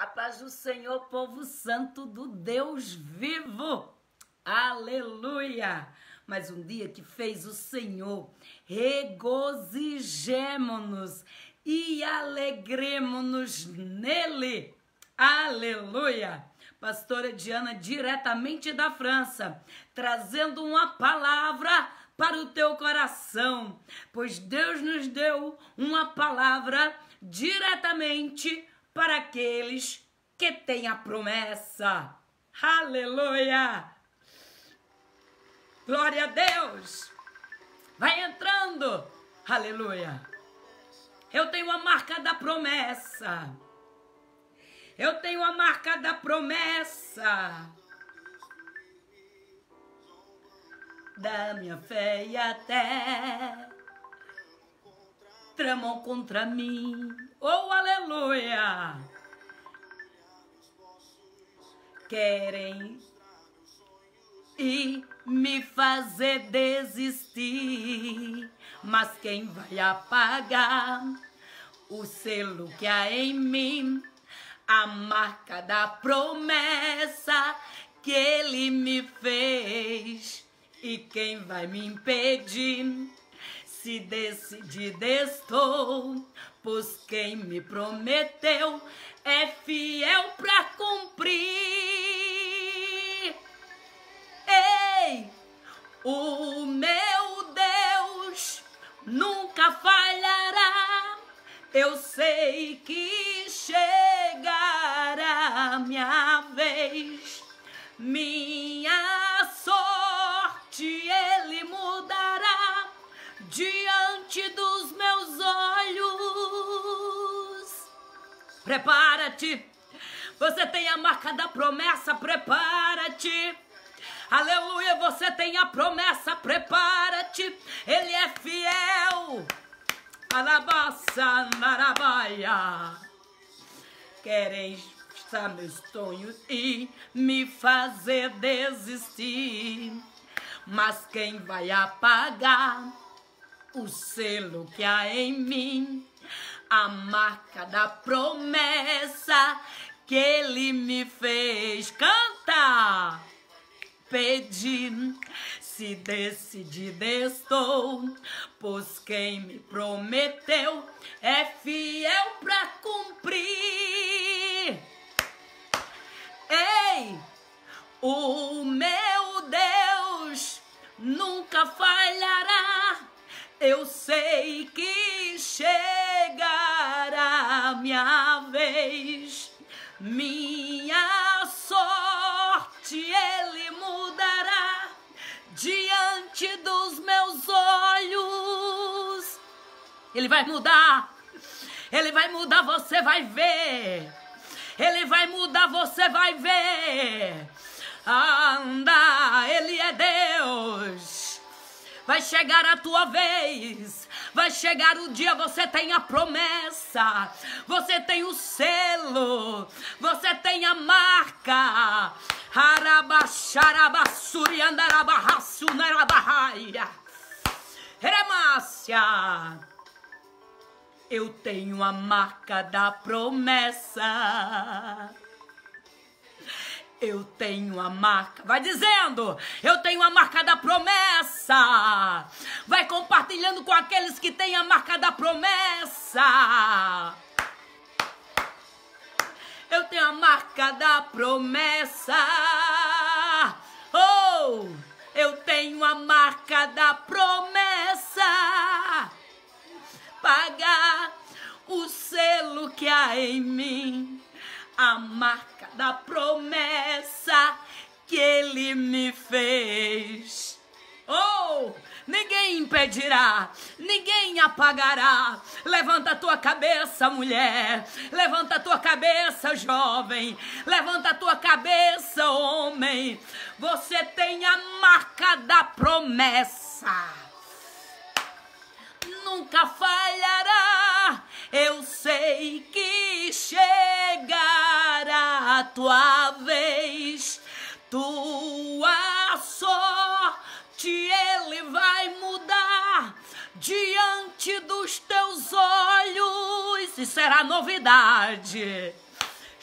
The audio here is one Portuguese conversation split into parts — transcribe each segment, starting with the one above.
A paz do Senhor, povo santo do Deus vivo. Aleluia! Mas um dia que fez o Senhor, regozijemo-nos e alegremos-nos nele. Aleluia! Pastora Diana, diretamente da França, trazendo uma palavra para o teu coração, pois Deus nos deu uma palavra diretamente para aqueles que têm a promessa. Aleluia! Glória a Deus! Vai entrando! Aleluia! Eu tenho a marca da promessa. Eu tenho a marca da promessa. Da minha fé e até tramam contra mim Oh, aleluia! Querem e me fazer desistir, mas quem vai apagar o selo que há em mim? A marca da promessa que ele me fez. E quem vai me impedir? Se decidir, estou pois quem me prometeu é fiel para cumprir. Ei, o meu Deus nunca falhará. Eu sei que chegará minha vez, minha sorte é. prepara-te. Você tem a marca da promessa, prepara-te. Aleluia, você tem a promessa, prepara-te. Ele é fiel. Alabassa, marabaia. Querem estar meus sonhos e me fazer desistir. Mas quem vai apagar o selo que há em mim? a marca da promessa que ele me fez cantar. Pedi, se decidido estou, pois quem me prometeu é fiel pra cumprir. Ei, o meu Deus nunca falhará eu sei que chegará minha vez, minha sorte ele mudará diante dos meus olhos. Ele vai mudar, ele vai mudar, você vai ver. Ele vai mudar, você vai ver. Anda, ele é Deus. Vai chegar a tua vez. Vai chegar o dia, você tem a promessa. Você tem o selo. Você tem a marca. Remácia. Eu tenho a marca da promessa. Eu tenho a marca. Vai dizendo, eu tenho a marca da promessa. Vai compartilhando com aqueles que têm a marca da promessa. Eu tenho a marca da promessa. Oh, eu tenho a marca da promessa. Pagar o selo que há em mim. A marca da promessa que ele me fez. Oh! Ninguém impedirá, ninguém apagará. Levanta a tua cabeça, mulher. Levanta a tua cabeça, jovem. Levanta a tua cabeça, homem. Você tem a marca da promessa. Nunca falhará eu sei que chegará a tua vez, tua sorte ele vai mudar diante dos teus olhos e será novidade.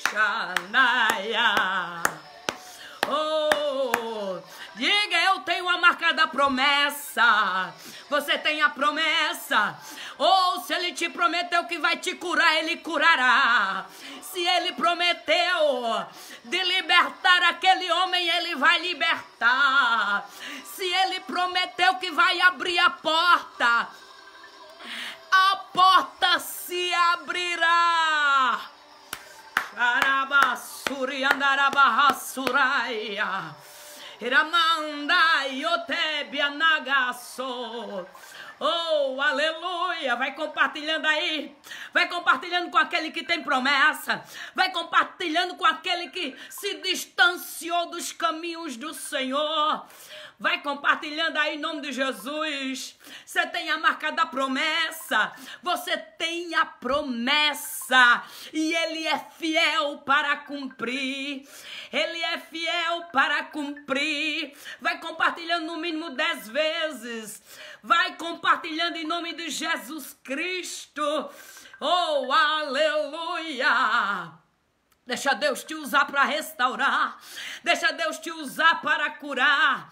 Xanaia. Oh, diga eu tenho a marca da promessa. Você tem a promessa ou se ele te prometeu que vai te curar, ele curará. Se ele prometeu de libertar aquele homem, ele vai libertar. Se ele prometeu que vai abrir a porta, a porta se abrirá. Arabassuri andarabarrasuraia. Iramanda yotebianagasso. Oh, aleluia! Vai compartilhando aí. Vai compartilhando com aquele que tem promessa. Vai compartilhando com aquele que se distanciou dos caminhos do Senhor. Vai compartilhando aí em nome de Jesus. Você tem a marca da promessa. Você tem a promessa. E Ele é fiel para cumprir. Ele é fiel para cumprir. Vai compartilhando no mínimo dez vezes. Vai compartilhando compartilhando em nome de Jesus Cristo. Oh, aleluia! Deixa Deus te usar para restaurar. Deixa Deus te usar para curar.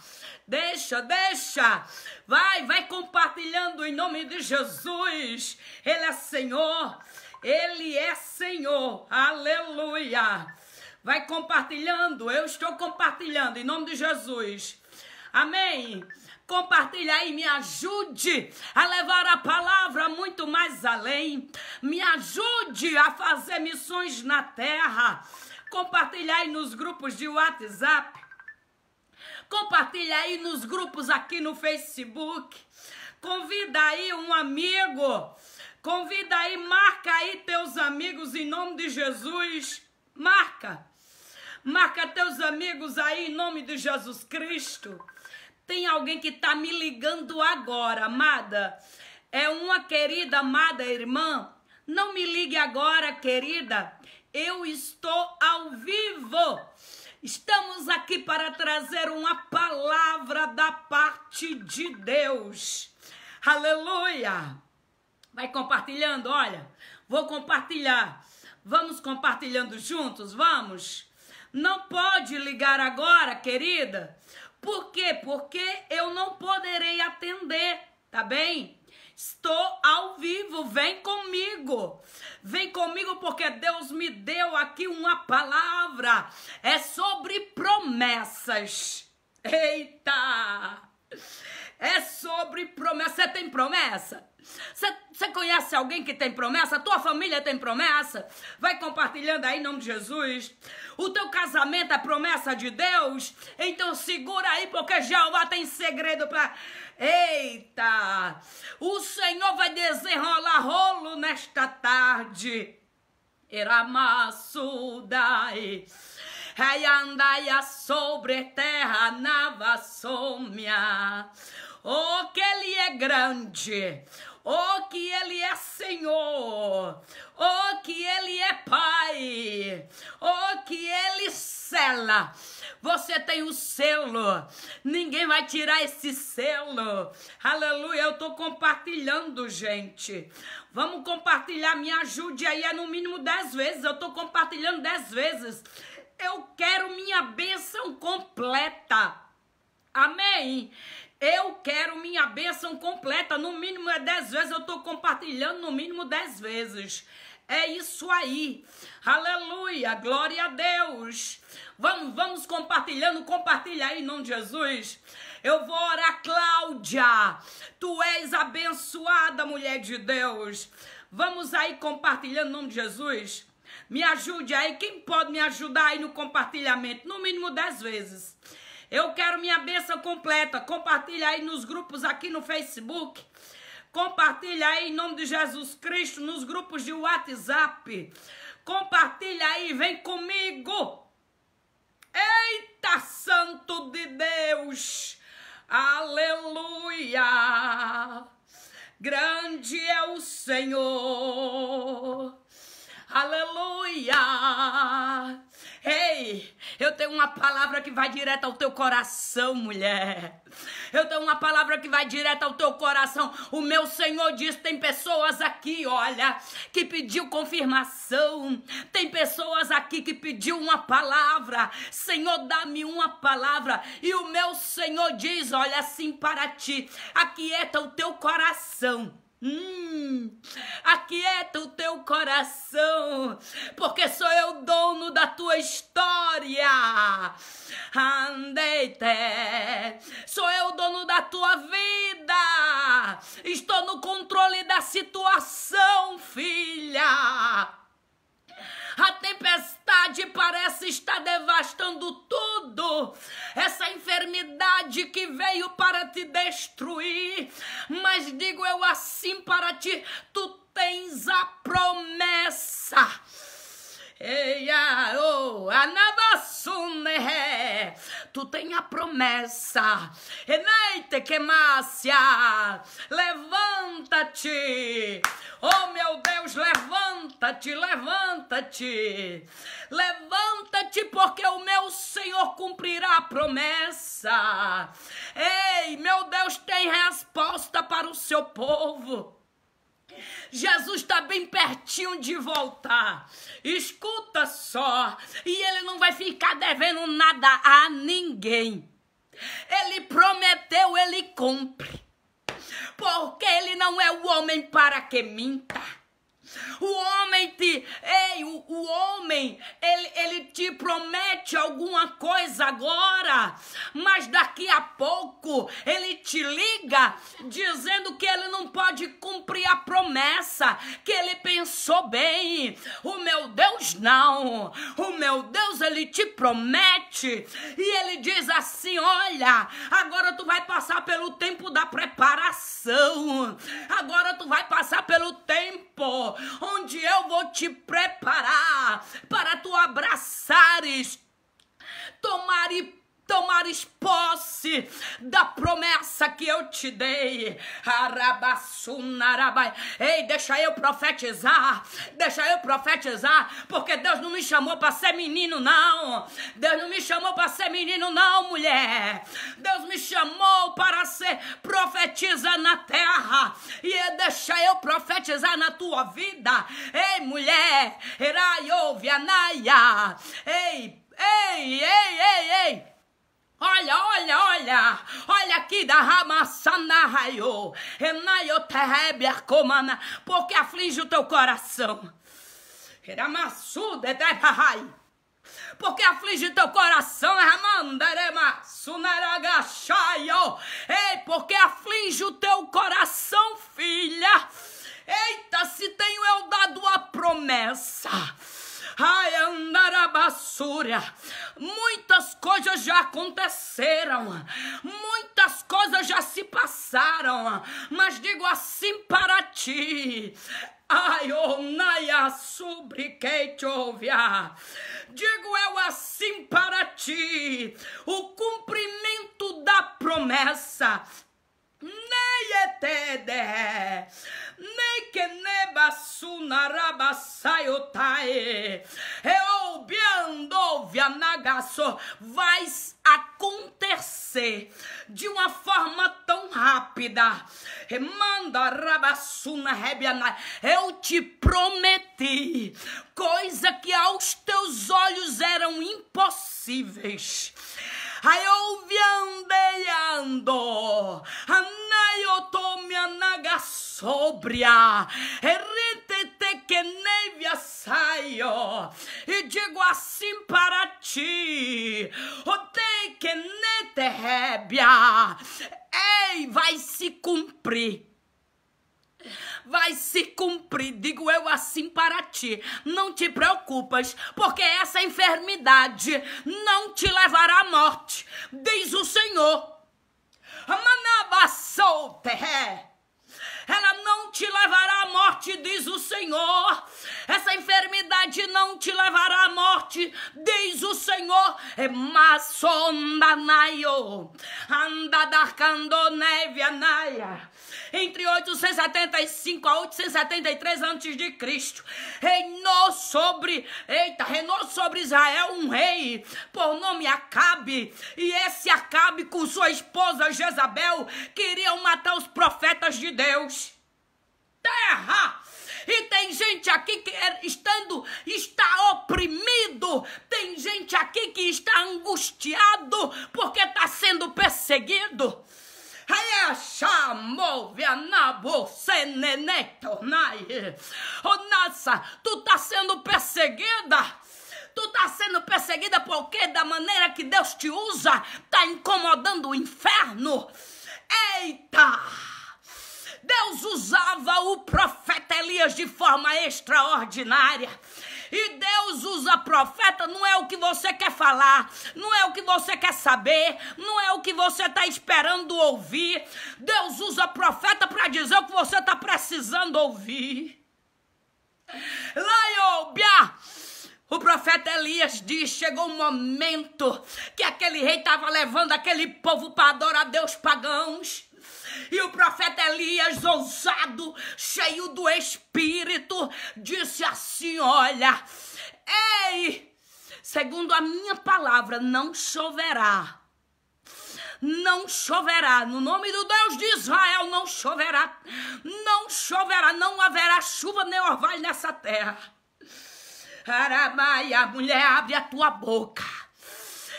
Deixa, deixa. Vai, vai compartilhando em nome de Jesus. Ele é Senhor. Ele é Senhor. Aleluia. Vai compartilhando. Eu estou compartilhando em nome de Jesus. Amém. Compartilhe aí, me ajude a levar a palavra muito mais além. Me ajude a fazer missões na terra. Compartilhe aí nos grupos de WhatsApp. Compartilhe aí nos grupos aqui no Facebook. Convida aí um amigo. Convida aí, marca aí teus amigos em nome de Jesus. Marca. Marca teus amigos aí em nome de Jesus Cristo. Tem alguém que está me ligando agora, amada. É uma querida, amada irmã. Não me ligue agora, querida. Eu estou ao vivo. Estamos aqui para trazer uma palavra da parte de Deus. Aleluia. Vai compartilhando, olha. Vou compartilhar. Vamos compartilhando juntos, vamos? Não pode ligar agora, querida. Por quê? Porque eu não poderei atender, tá bem? Estou ao vivo, vem comigo. Vem comigo porque Deus me deu aqui uma palavra. É sobre promessas. Eita! É sobre promessa. Você tem promessa? Você conhece alguém que tem promessa? Tua família tem promessa? Vai compartilhando aí em nome de Jesus. O teu casamento é promessa de Deus? Então segura aí, porque Jeová tem segredo para. Eita! O Senhor vai desenrolar rolo nesta tarde. Iramassudai. Rei andaia sobre terra na vassômia. Oh, que ele é grande! Oh, que ele é Senhor! Oh, que ele é Pai! Oh, que ele sela! Você tem o selo. Ninguém vai tirar esse selo. Aleluia, eu estou compartilhando, gente. Vamos compartilhar, me ajude aí, é no mínimo dez vezes. Eu estou compartilhando dez vezes. Eu quero minha bênção completa. Amém? Eu quero minha bênção completa. No mínimo é 10 vezes. Eu estou compartilhando no mínimo 10 vezes. É isso aí. Aleluia. Glória a Deus. Vamos, vamos compartilhando. Compartilha aí em nome de Jesus. Eu vou orar, Cláudia. Tu és abençoada, mulher de Deus. Vamos aí compartilhando em nome de Jesus. Me ajude aí. Quem pode me ajudar aí no compartilhamento? No mínimo 10 vezes. Eu quero minha bênção completa. Compartilha aí nos grupos aqui no Facebook. Compartilha aí em nome de Jesus Cristo nos grupos de WhatsApp. Compartilha aí, vem comigo. Eita, Santo de Deus. Aleluia. Grande é o Senhor. Aleluia. Ei, eu tenho uma palavra que vai direto ao teu coração, mulher. Eu tenho uma palavra que vai direto ao teu coração. O meu Senhor diz: tem pessoas aqui, olha, que pediu confirmação. Tem pessoas aqui que pediu uma palavra. Senhor, dá-me uma palavra. E o meu Senhor diz: olha assim para ti, aquieta o teu coração Hum, aquieta o teu coração, porque sou eu dono da tua história. Andeite, sou eu dono da tua vida. Estou no controle da situação, filha. A tempestade parece estar devastando tudo. Essa enfermidade que veio para te destruir. Mas digo eu assim para ti: tu tens a promessa Eia, oh, anabassune, eh. tu tem a promessa, eneite quemácia, levanta-te, oh meu Deus, levanta-te, levanta-te, levanta-te, porque o meu Senhor cumprirá a promessa. Ei, meu Deus, tem resposta para o seu povo. Jesus está bem pertinho de voltar. Escuta só, e ele não vai ficar devendo nada a ninguém. Ele prometeu, ele cumpre. Porque ele não é o homem para que minta o homem te, ei, o, o homem, ele, ele te promete alguma coisa agora, mas daqui a pouco ele te liga dizendo que ele não pode cumprir a promessa, que ele pensou bem. O meu Deus não. O meu Deus ele te promete e ele diz assim: "Olha, agora tu vai passar pelo tempo da preparação. Agora tu vai passar pelo tempo onde eu vou te preparar para tu abraçares, tomar e tomares posse da promessa que eu te dei. Arabassunarabai. Ei, deixa eu profetizar. Deixa eu profetizar, porque Deus não me chamou para ser menino não. Deus não me chamou para ser menino não, mulher. Deus me chamou para ser profetiza na terra. E deixa eu profetizar na tua vida. Ei, mulher, Eraiou Ei, ei, ei, ei, ei. Olha, olha, olha. Olha aqui da ramassana raiô. comana, porque aflige o teu coração. Ramassuda rai. Porque aflige o teu coração, Ramandarema Sunaragachaio. Ei, porque aflige o teu coração, filha. Eita, se tenho eu dado a promessa. Ai, andarabassura. Muitas coisas já aconteceram. Muitas coisas já se passaram. Mas digo assim para ti. Ai, Onaya Subriqueitovia. Digo eu assim para ti: o cumprimento da promessa Neyetede, nekenebasunarabasayotae, eoubiandovia nagaso, vai acontecer de uma forma tão rápida. Manda rabasuna rebiana, eu te prometi coisa que aos teus olhos eram impossíveis. Aioviandeando, anaiotome nagasobria, erritete que a saio, e digo assim para ti, o te que ne te rebia, ei, vai se cumprir vai se cumprir, digo eu assim para ti. Não te preocupas, porque essa enfermidade não te levará à morte, diz o Senhor. Manabassou, ela não te levará à morte, diz o Senhor. Essa enfermidade não te levará à morte, diz o Senhor. É maçondanaio, anda neve anaia. Entre 875 a 873 antes de Cristo, reinou sobre, eita, reinou sobre Israel um rei por nome Acabe, e esse Acabe com sua esposa Jezabel queriam matar os profetas de Deus terra. E tem gente aqui que é, estando está oprimido, tem gente aqui que está angustiado porque está sendo perseguido. Oh, nossa, tu tá sendo perseguida. Tu tá sendo perseguida porque da maneira que Deus te usa tá incomodando o inferno. Eita! Deus usava o profeta Elias de forma extraordinária. E Deus usa profeta, não é o que você quer falar, não é o que você quer saber, não é o que você está esperando ouvir. Deus usa profeta para dizer o que você está precisando ouvir. Laiobia! Ah! O profeta Elias diz: chegou um momento que aquele rei estava levando aquele povo para adorar deus pagãos. E o profeta Elias, ousado, cheio do espírito, disse assim: Olha, ei, segundo a minha palavra, não choverá não choverá. No nome do Deus de Israel, não choverá. Não choverá, não haverá chuva nem orvalho nessa terra. Arabaia, mulher, abre a tua boca.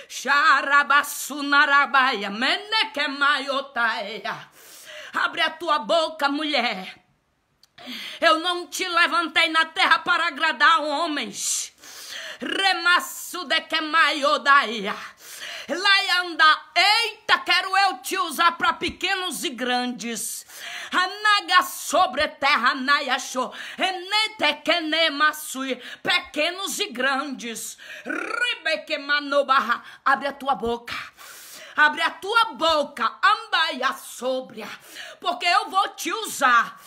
Xarabassunarabaia, menequemaiotaia. Abre a tua boca, mulher. Eu não te levantei na terra para agradar homens. Remasso de que maiodaia. Laianda, eita, quero eu te usar para pequenos e grandes. Anaga sobre terra, naiacho. Enete kenemasui. Pequenos e grandes. Ribeque manobarra. Abre a tua boca. Abre a tua boca, ambaia sobria, porque eu vou te usar.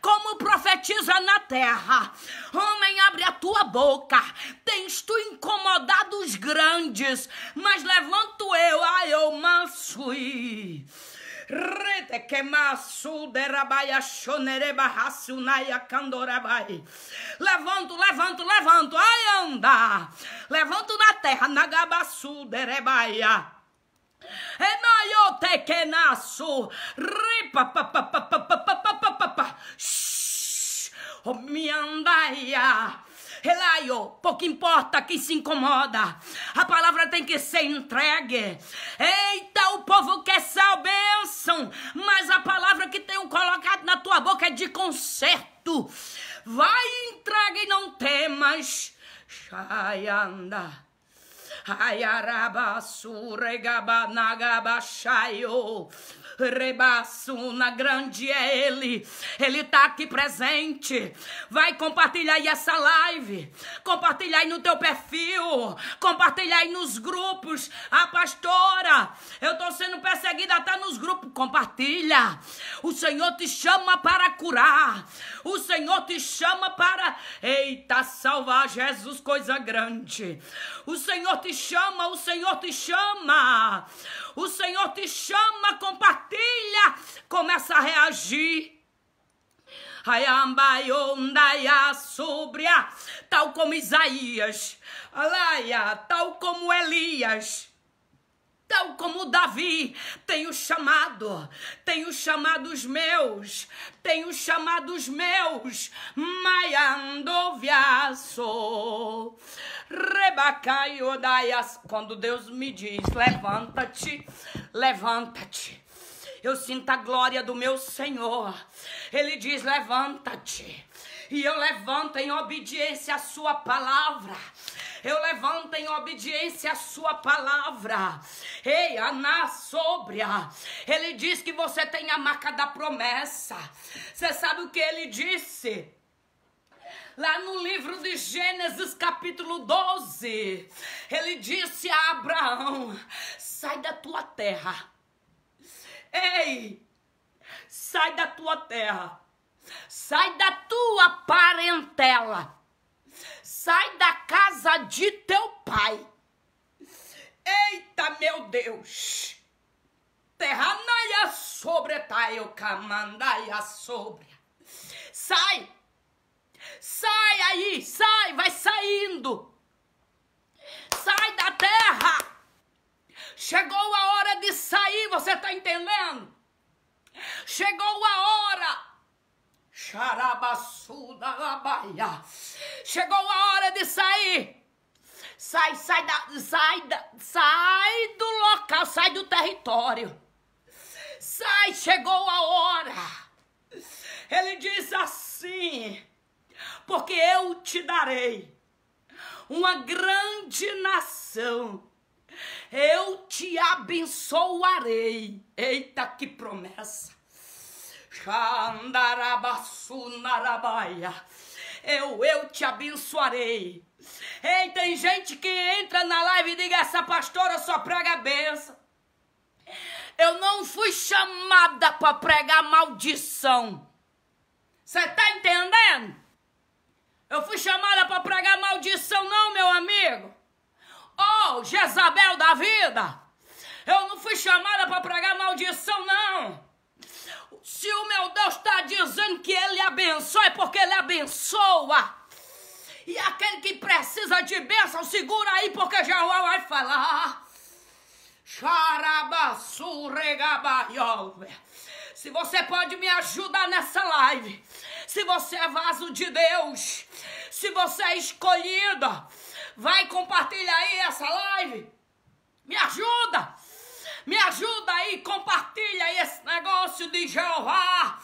Como profetiza na terra. Homem, abre a tua boca. Tens tu incomodado os grandes, mas levanto eu, ai, eu mansui. Rete quemaçu derabaia chonereba racionaia candorabai. Levanto, levanto, levanto. Ai, anda. Levanto na terra, nagabaçu derebaia. Enoyote kenasu. Ripa, pa, pa, pa, pa, pa, pa, pa, pa, pa. pa Oh, minha andaia. Relaio, pouco importa quem se incomoda. A palavra tem que ser entregue. Eita, o povo quer sal bênção, mas a palavra que tenho colocado na tua boca é de conserto. Vai, entregue, e não temas. Xaianda. Ayarabasuregabanagabachayo na grande é Ele. Ele tá aqui presente. Vai compartilhar aí essa live. Compartilhar aí no teu perfil. Compartilhar aí nos grupos. A ah, pastora, eu tô sendo perseguida até nos grupos. Compartilha. O Senhor te chama para curar. O Senhor te chama para. Eita, salvar Jesus, coisa grande. O Senhor te chama, o Senhor te chama o Senhor te chama, compartilha, começa a reagir. a, tal como Isaías, tal como Elias, tal como Davi, tenho chamado, tenho chamado os meus, tenho chamado os meus, maiandoviaço, rebacaiodaias. Quando Deus me diz, levanta-te, levanta-te. Eu sinto a glória do meu Senhor. Ele diz: levanta-te. E eu levanto em obediência à sua palavra. Eu levanto em obediência a sua palavra. Ei, Aná, sobria. Ele diz que você tem a marca da promessa. Você sabe o que ele disse? lá no livro de Gênesis, capítulo 12, ele disse a Abraão: sai da tua terra. Ei, sai da tua terra. Sai da tua parentela sai da casa de teu pai. Eita, meu Deus! Terranaia sobre, taio camandaia sobre. Sai! Sai aí, sai, vai saindo! Sai da terra! Chegou a hora de sair, você tá entendendo? Chegou a hora da labaia. Chegou a hora de sair. Sai, sai da, sai da, sai do local, sai do território. Sai, chegou a hora. Ele diz assim: Porque eu te darei uma grande nação. Eu te abençoarei. Eita, que promessa! Xandarabassu narabaia. Eu, eu te abençoarei. Ei, tem gente que entra na live e diz: essa pastora só prega benção. Eu não fui chamada para pregar maldição. Você tá entendendo? Eu fui chamada para pregar maldição, não, meu amigo. Oh, Jezabel da vida. Eu não fui chamada para pregar maldição, não. Se o meu Deus está dizendo que Ele abençoa, é porque Ele abençoa. E aquele que precisa de bênção, segura aí, porque Jeová vai falar. Se você pode me ajudar nessa live, se você é vaso de Deus, se você é escolhida, vai compartilhar aí essa live. Me ajuda! Me ajuda aí, compartilha esse negócio de Jeová.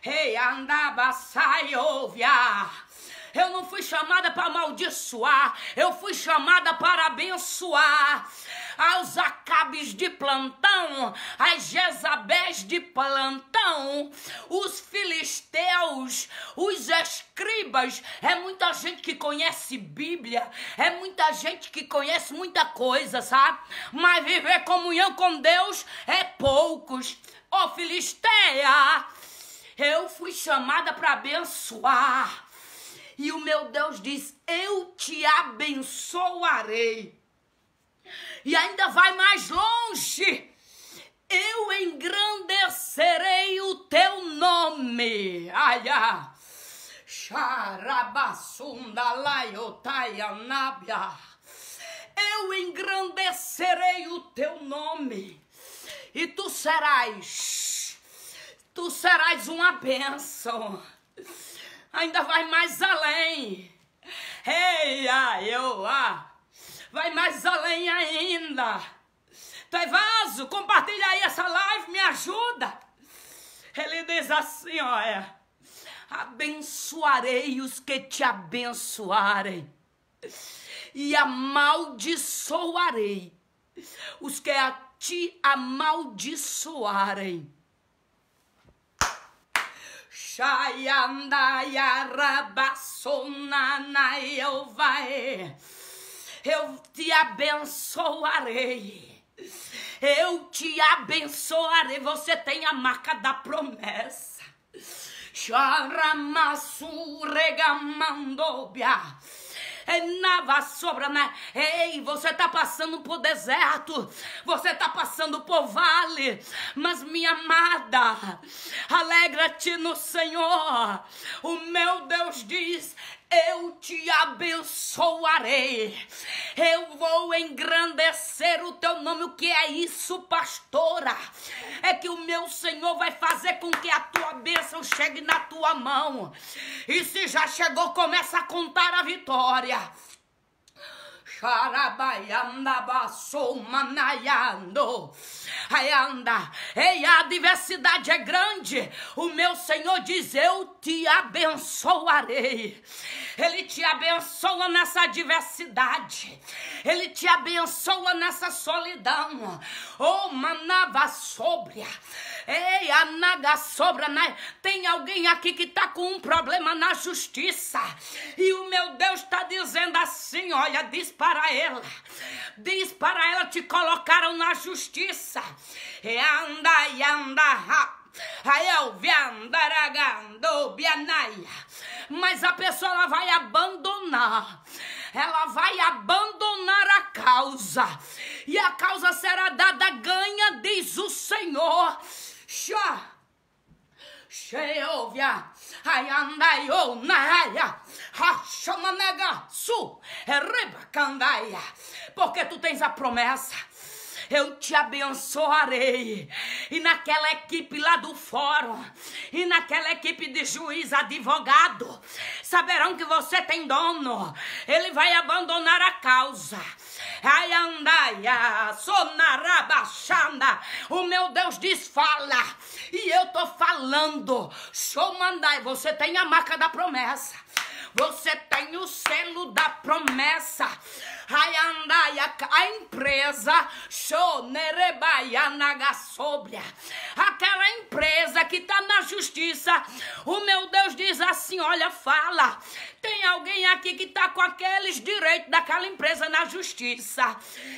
Rei Andabasaiovia. Eu não fui chamada para amaldiçoar, eu fui chamada para abençoar aos Acabes de plantão, às Jezabés de plantão, os filisteus, os escribas. É muita gente que conhece Bíblia, é muita gente que conhece muita coisa, sabe? Mas viver comunhão com Deus é poucos. Ô oh, Filisteia, eu fui chamada para abençoar. E o meu Deus diz: Eu te abençoarei. E ainda vai mais longe. Eu engrandecerei o teu nome. Ai, ai. Xarabassunda Eu engrandecerei o teu nome. E tu serás. Tu serás uma bênção. Ainda vai mais além. Ei, ai, eu, ah vai mais além ainda. Tu é vaso, compartilha aí essa live, me ajuda. Ele diz assim, ó, é, abençoarei os que te abençoarem e amaldiçoarei os que a te amaldiçoarem. Shayandaya rabassonana eu vai eu te abençoarei. Eu te abençoarei. Você tem a marca da promessa. Charamassuregamandobia. É nava sobra, né? Ei, você tá passando por deserto, você tá passando por vale, mas minha amada, alegra-te no Senhor. O meu Deus diz: eu te abençoarei, eu vou engrandecer o teu nome. O que é isso, pastora? É que o meu Senhor vai fazer com que a tua bênção chegue na tua mão, e se já chegou, começa a contar a vitória. Xarabayanda basou manaiando. Ayanda, ei, a diversidade é grande. O meu Senhor diz: Eu te abençoarei. Ele te abençoa nessa diversidade. Ele te abençoa nessa solidão. Oh, manava sóbria. Ei, anaga sobra, né? Tem alguém aqui que tá com um problema na justiça. E o meu Deus está dizendo assim: olha, diz para ela, diz para ela, te colocaram na justiça. E anda e anda rápido. Mas a pessoa ela vai abandonar, ela vai abandonar a causa, e a causa será dada ganha, diz o Senhor. Xó! Sheovia, Ayandayo, Naraya, Rachananegasu, Rebacandaya, porque tu tens a promessa eu te abençoarei. E naquela equipe lá do fórum, e naquela equipe de juiz, advogado, saberão que você tem dono. Ele vai abandonar a causa. Ai, andaia, O meu Deus diz: fala. E eu tô falando. Show mandai, você tem a marca da promessa. Você tem o selo da promessa a empresa Shonerebaianaga sobria. Aquela empresa que está na justiça, o meu Deus diz assim: olha, fala. Tem alguém aqui que está com aqueles direitos daquela empresa na justiça.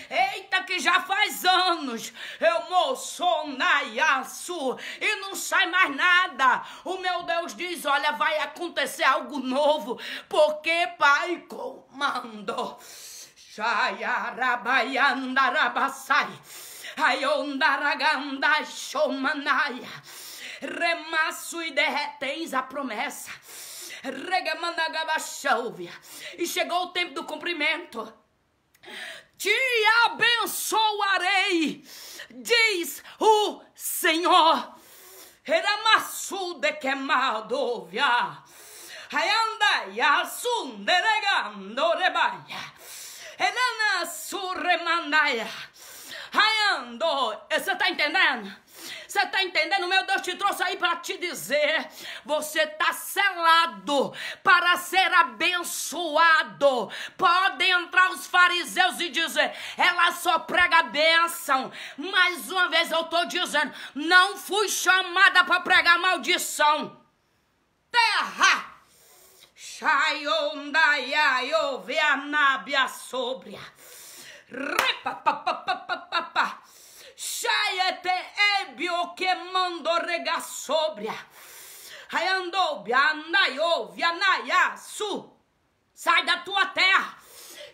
Eita, que já faz anos eu moçonaiaço e não sai mais nada. O meu Deus diz: olha, vai acontecer algo novo, porque Pai comandou. Shaya rabayanda rabasai. Ayondaraganda shomanaya. Remaço e derreteis a promessa. Regamanagabachalvia. E chegou o tempo do cumprimento. Te abençoarei, diz o Senhor. Remaço de quemadovia. Ayanda yasunderegando rebaia. Helena surremandaia. Raiando, você eh, tá entendendo? Você tá entendendo? Meu Deus te trouxe aí para te dizer: você tá selado para ser abençoado. Podem entrar os fariseus e dizer: ela só prega bênção. Mais uma vez eu tô dizendo: não fui chamada para pregar maldição. Terra! Shayondayayo Veanabia Sobria. pa. Shayete ebio que mando rega sobria. Raiandobia nayo via su. Sai da tua terra.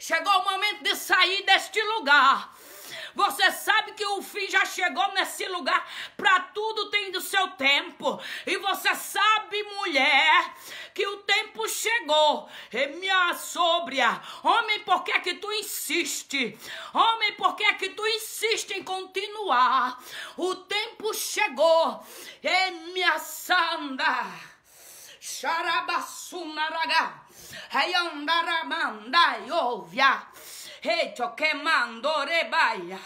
Chegou o momento de sair deste lugar. Você sabe que o fim já chegou nesse lugar. Para tudo tem do seu tempo. E você sabe, mulher, que o tempo chegou. E minha sóbria, homem, por que é que tu insiste? Homem, por que é que tu insiste em continuar? O tempo chegou. E minha sanda. Xarabassunaraga. Rayandaramandaiovia. Hecho que mandou, rebaia.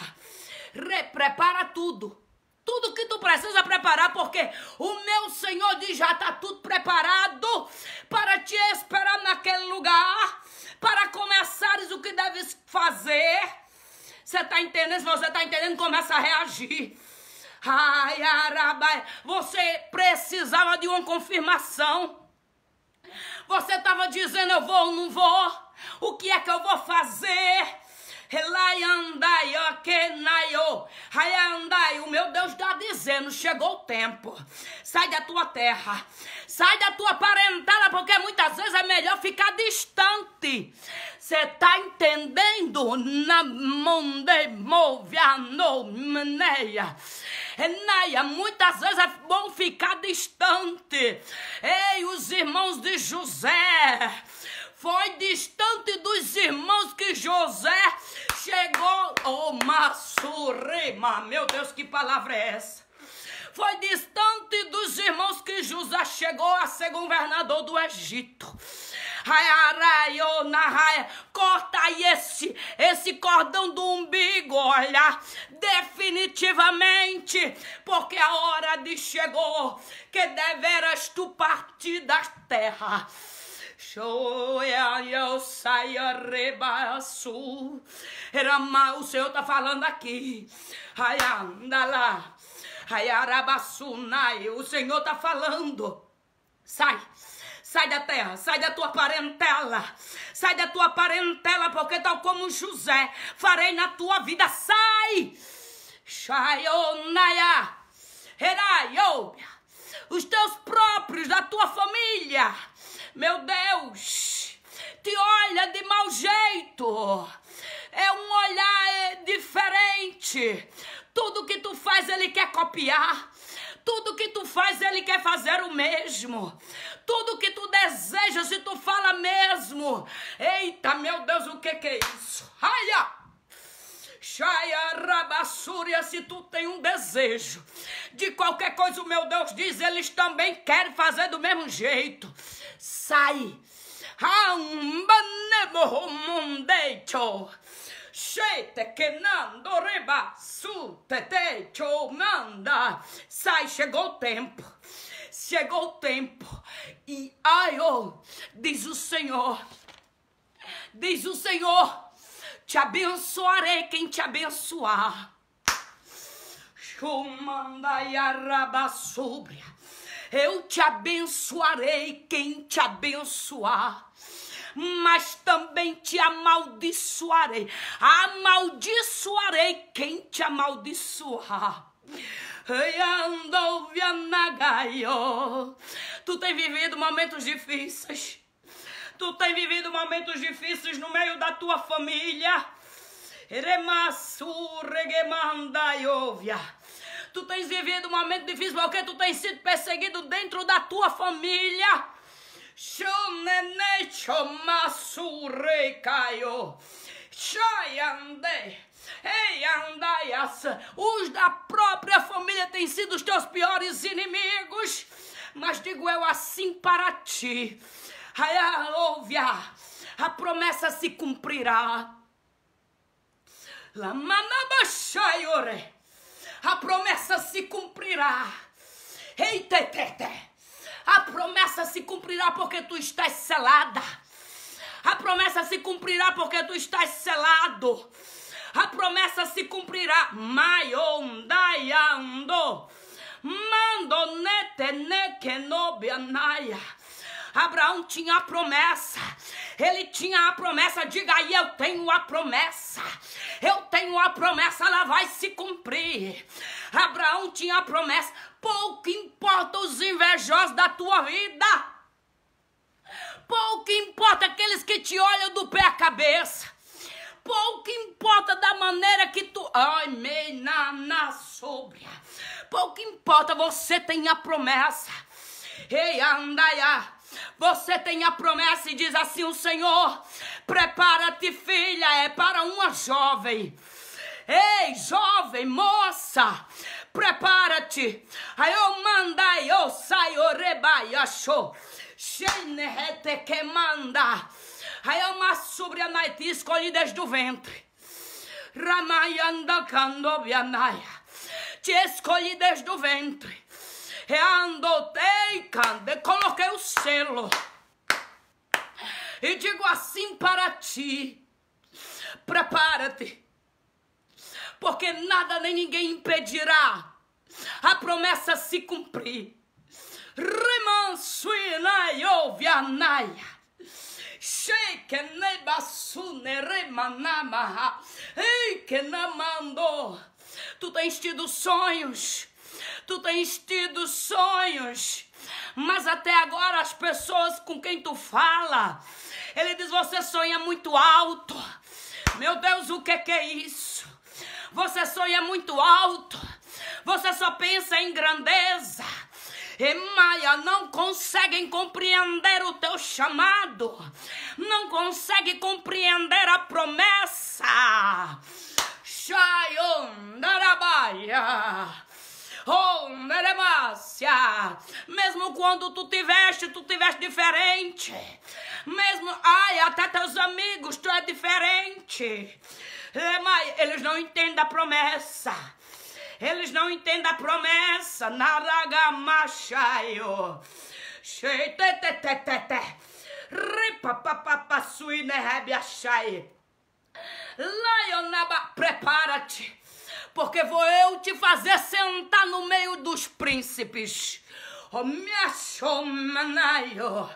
Reprepara tudo. Tudo que tu precisa preparar, porque o meu Senhor diz já está tudo preparado para te esperar naquele lugar, para começares o que deves fazer. Você está entendendo? Se você está entendendo, começa a reagir. Ai, arabai, você precisava de uma confirmação. Você estava dizendo eu vou ou não vou. O que é que eu vou fazer? o meu Deus está dizendo, chegou o tempo, sai da tua terra, sai da tua parentela, porque muitas vezes é melhor ficar distante, você está entendendo? Na muitas vezes é bom ficar distante, ei, os irmãos de José, foi distante dos irmãos que José chegou. Oh, Massurema, meu Deus, que palavra é essa? Foi distante dos irmãos que José chegou a ser governador do Egito. Corta aí esse, esse cordão do umbigo, olha, definitivamente, porque a hora de chegou que deveras tu partir da terra eu saia o Senhor tá falando aqui. anda lá. O Senhor tá falando. Sai. Sai da terra, sai da tua parentela, sai da tua parentela, porque tal como José, farei na tua vida, sai! os teus próprios, da tua família, meu Deus, te olha de mau jeito. É um olhar é, diferente. Tudo que tu faz, ele quer copiar. Tudo que tu faz, ele quer fazer o mesmo. Tudo que tu desejas se tu fala mesmo. Eita, meu Deus, o que que é isso? Olha! Shaya Rabassúria, se tu tem um desejo de qualquer coisa, o meu Deus diz, eles também querem fazer do mesmo jeito sai. Sete que nando reba su tetecho manda. Sai, chegou o tempo. Chegou o tempo. E ai, oh, diz o Senhor. Diz o Senhor. Te abençoarei quem te abençoar. Chumanda e arraba sobre. Eu te abençoarei quem te abençoar mas também te amaldiçoarei. Amaldiçoarei quem te amaldiçoar. Tu tem vivido momentos difíceis. Tu tem vivido momentos difíceis no meio da tua família. Remassu regemandaioviá. Tu tens vivido um momento difícil porque tu tens sido perseguido dentro da tua família. os da própria família têm sido os teus piores inimigos, mas digo eu assim para ti: Aleluia, a promessa se cumprirá. Lamanabashayore a promessa se cumprirá. Eita, tete. A promessa se cumprirá porque tu estás selada. A promessa se cumprirá porque tu estás selado. A promessa se cumprirá. Maiondaiando. Mandonete nekenobianaya. Abraão tinha a promessa, ele tinha a promessa, diga aí, eu tenho a promessa, eu tenho a promessa, ela vai se cumprir. Abraão tinha a promessa, pouco importa os invejosos da tua vida, pouco importa aqueles que te olham do pé à cabeça pouco importa da maneira que tu. Ai, meina na sobra. Pouco importa, você tem a promessa. Ei, andaiá. Ah. Você tem a promessa e diz assim: o Senhor, prepara-te, filha, é para uma jovem. Ei, jovem moça, prepara-te. Aí eu mandai, eu saio, rebai, achou. Xenerete que manda. Aí eu mas sobre a noite escolhi desde o ventre. Ramayanda candobianaya. Te escolhi desde o ventre. Reandotei, cande, coloquei o selo. E digo assim para ti: prepara-te, porque nada nem ninguém impedirá a promessa se cumprir. Remansuinai, ouve anaia. nebasune remanamaha. Ei, que namando. Tu tens tido sonhos Tu tens tido sonhos, mas até agora as pessoas com quem tu fala, ele diz: você sonha muito alto. Meu Deus, o que é, que é isso? Você sonha muito alto. Você só pensa em grandeza. E Maia não conseguem compreender o teu chamado, não consegue compreender a promessa. Shayondarabaia. Oh, meremácia! Mesmo quando tu tiveste, tu tiveste diferente. Mesmo, ai, até teus amigos, tu é diferente. É, mas eles não entendem a promessa. Eles não entendem a promessa. Naragamachaio. Chei, te, te, te, te, te. Ripapapapassuine rebiachai. Lionaba, prepara-te porque vou eu te fazer sentar no meio dos príncipes. Oh, me achou, manaio.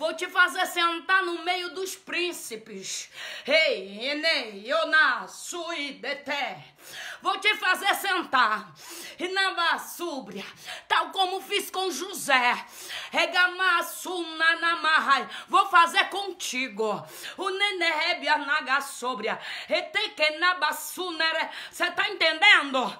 Vou te fazer sentar no meio dos príncipes. Rei, Enei, Yoná, e deté. Vou te fazer sentar. e na Inabassúbria. Tal como fiz com José. Regamassu, Nanamahai. Vou fazer contigo. O que na Retekenabassunere. Você tá entendendo?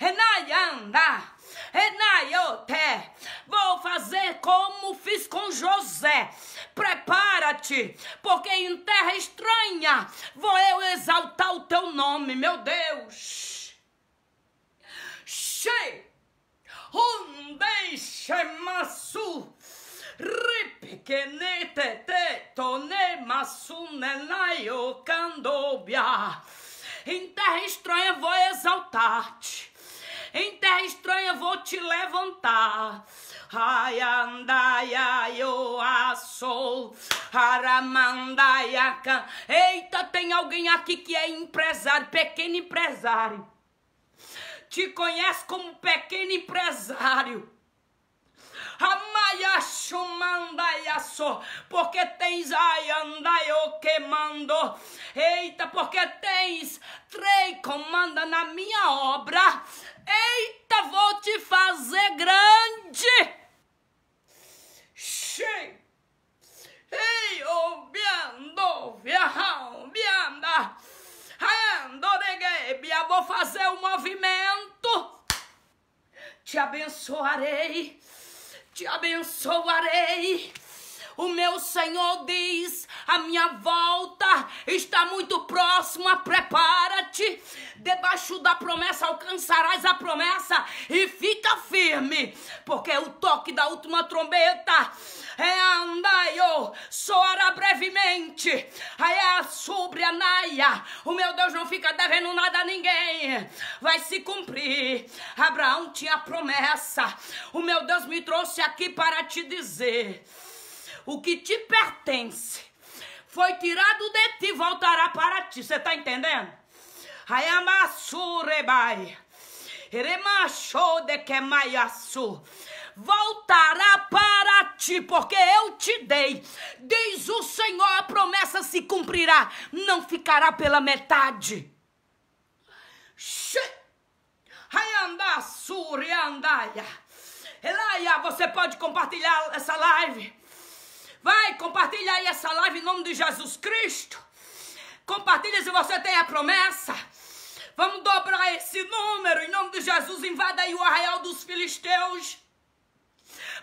Renayanda. Enaiote, Vou fazer como fiz com José. Prepara-te, porque em terra estranha vou eu exaltar o teu nome, meu Deus. Che, deixe masu, ripkenete te tone masu nelaio candobia. Em terra estranha vou exaltar-te em terra estranha vou te levantar. Raiandaiaioaçou, aramandaiaca. Eita, tem alguém aqui que é empresário, pequeno empresário. Te conhece como pequeno empresário porque tens ai andai o que mando, eita, porque tens três comanda na minha obra, eita, vou te fazer grande, cheio, ei, o biando, viajão bianda, andoreguebia, vou fazer o um movimento, te abençoarei, te abençoarei. O meu Senhor diz: a minha volta está muito próxima, prepara-te. Debaixo da promessa alcançarás a promessa e fica firme, porque o toque da última trombeta é andaio, soará brevemente. Aí é sobre a naia, o meu Deus não fica devendo nada a ninguém, vai se cumprir. Abraão tinha promessa, o meu Deus me trouxe aqui para te dizer. O que te pertence foi tirado de ti, voltará para ti. Você está entendendo? Hayamassurebai. Remachou de que maiaçu voltará para ti, porque eu te dei. Diz o Senhor, a promessa se cumprirá, não ficará pela metade. Você pode compartilhar essa live. Vai, compartilha aí essa live em nome de Jesus Cristo. Compartilha se você tem a promessa. Vamos dobrar esse número. Em nome de Jesus, invada aí o arraial dos filisteus.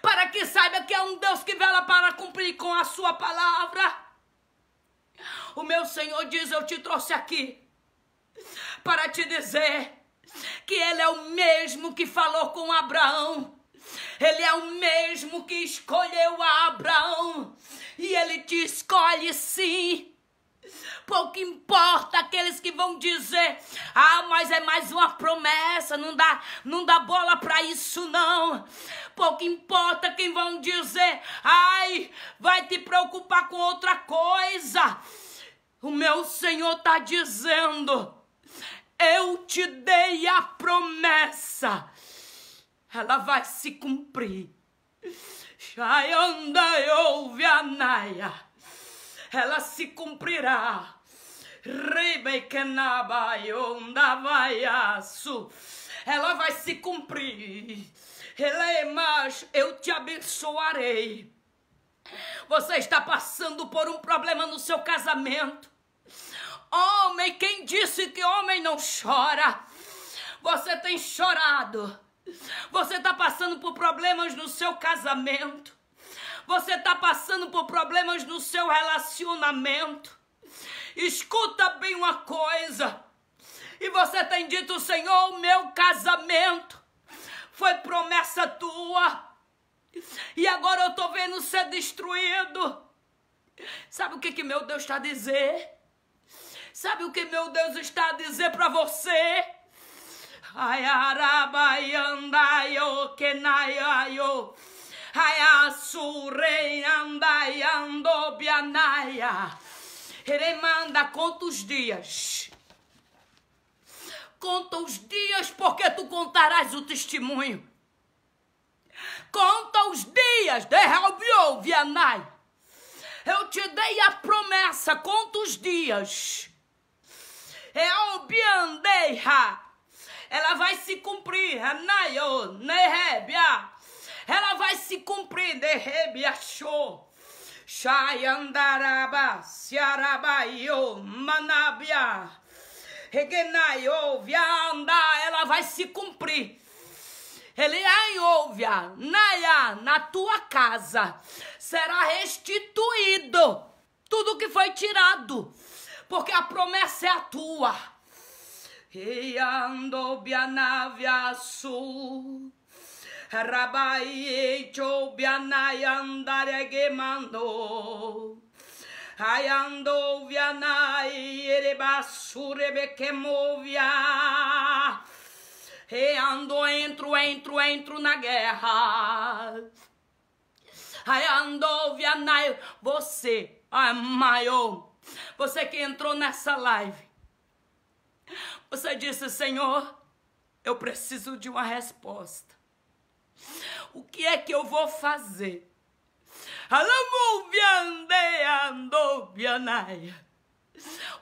Para que saiba que é um Deus que vela para cumprir com a sua palavra. O meu Senhor diz: Eu te trouxe aqui para te dizer que Ele é o mesmo que falou com Abraão ele é o mesmo que escolheu a Abraão e ele te escolhe sim. Pouco importa aqueles que vão dizer: "Ah, mas é mais uma promessa, não dá, não dá bola para isso não". Pouco importa quem vão dizer: "Ai, vai te preocupar com outra coisa". O meu Senhor tá dizendo: "Eu te dei a promessa" ela vai se cumprir. Shayanda ouve Naya. ela se cumprirá. ela vai se cumprir. Elemas, é eu te abençoarei. Você está passando por um problema no seu casamento. Homem, quem disse que homem não chora? Você tem chorado. Você está passando por problemas no seu casamento. Você está passando por problemas no seu relacionamento. Escuta bem uma coisa. E você tem dito, Senhor, o meu casamento foi promessa tua. E agora eu estou vendo ser destruído. Sabe o que, que meu Deus está a dizer? Sabe o que meu Deus está a dizer para você? Hayarabayandayo kenayayo. Hayasureinandayando bianaya. Ele manda conta os dias. Conta os dias, porque tu contarás o testemunho. Conta os dias, derrabiou Vianai. Eu te dei a promessa, conta os dias. o biandeira ela vai se cumprir. Anayo, Nehebia. Ela vai se cumprir. Nehebia, show. Shayandaraba, siarabaio Manabia. Regenaio, Vianda. Ela vai se cumprir. eleaiovia ouve Naya, na tua casa, será restituído tudo que foi tirado, porque a promessa é a tua. Yando bianaviasu. Rabai e chobianayandare gemando. Ayando vianai movia E ando entro, entro, entro na guerra. ai via vianai, você, amaio. Você que entrou nessa live você disse, Senhor, eu preciso de uma resposta. O que é que eu vou fazer?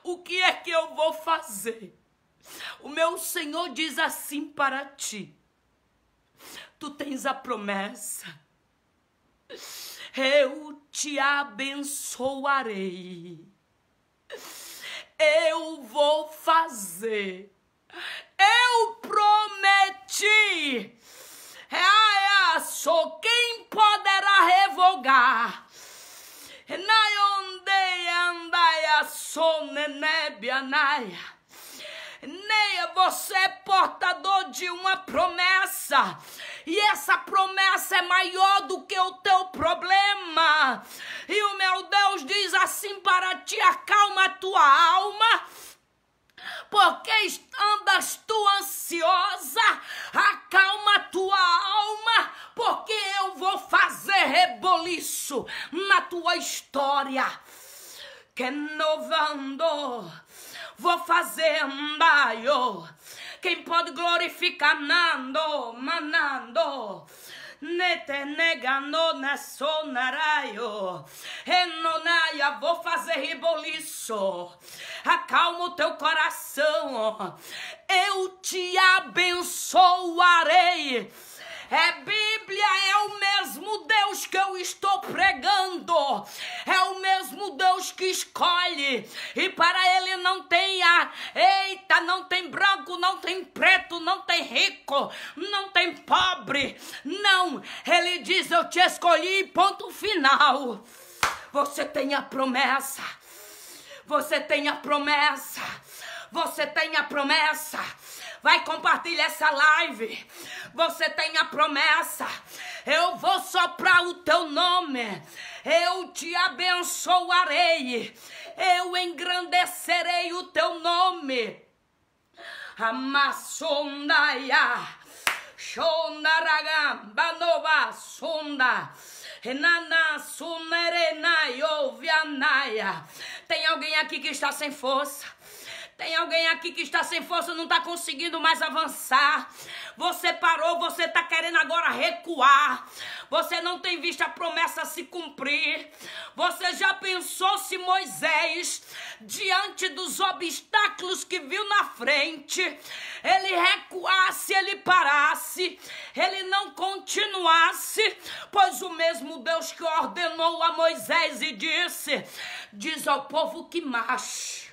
O que é que eu vou fazer? O meu Senhor diz assim para ti: Tu tens a promessa, eu te abençoarei eu vou fazer. Eu prometi. É, é, quem poderá revogar. Nayonde andaia sonenebianaia. Neia, você é portador de uma promessa. E essa promessa é maior do que o teu problema. E o meu Deus diz assim para ti: acalma a tua alma. Porque andas tu ansiosa, acalma a tua alma, porque eu vou fazer reboliço na tua história. Que novando, vou fazer andaio. Quem pode glorificar Nando, Manando. Nete negano na sonaraio, vou fazer riboliço, acalma o teu coração, eu te abençoarei. É Bíblia, é o mesmo Deus que eu estou pregando. É o mesmo Deus que escolhe. E para ele não tem a, eita, não tem branco, não tem preto, não tem rico, não tem pobre. Não, ele diz: Eu te escolhi, ponto final. Você tem a promessa. Você tem a promessa. Você tem a promessa. Vai compartilhar essa live. Você tem a promessa. Eu vou soprar o teu nome. Eu te abençoarei. Eu engrandecerei o teu nome. Amassondaia. Shondaragam. Banova sonda. Renana Tem alguém aqui que está sem força. Tem alguém aqui que está sem força, não está conseguindo mais avançar. Você parou, você está querendo agora recuar. Você não tem visto a promessa se cumprir. Você já pensou se Moisés, diante dos obstáculos que viu na frente, ele recuasse, ele parasse, ele não continuasse, pois o mesmo Deus que ordenou a Moisés e disse: Diz ao povo que marche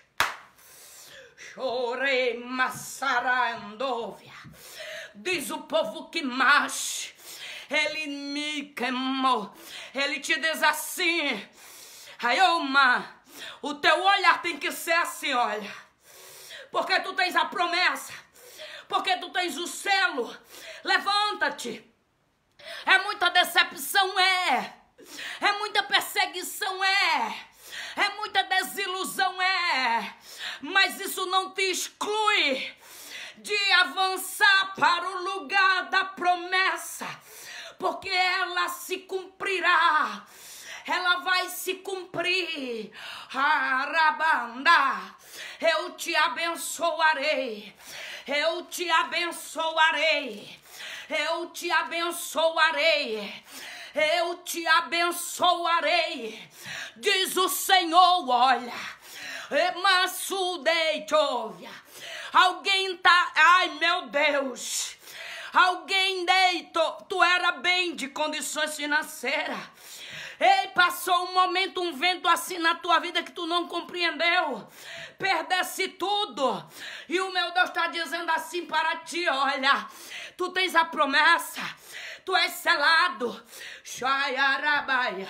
chorei Massara Andóvia. Diz o povo que marche. Ele me queimou. Ele te diz assim. Raioma, o teu olhar tem que ser assim, olha. Porque tu tens a promessa. Porque tu tens o selo. Levanta-te. É muita decepção, é. É muita perseguição, é é muita desilusão, é. Mas isso não te exclui de avançar para o lugar da promessa, porque ela se cumprirá. Ela vai se cumprir. Arabanda, eu te abençoarei. Eu te abençoarei. Eu te abençoarei eu te abençoarei, diz o Senhor, olha, Emassudeitoia. Alguém tá, ai meu Deus, alguém deitou, tu era bem de condições financeiras. Ei, passou um momento, um vento assim na tua vida que tu não compreendeu. Perdesse tudo. E o meu Deus está dizendo assim para ti: olha, tu tens a promessa tu és selado. Shayarabaia.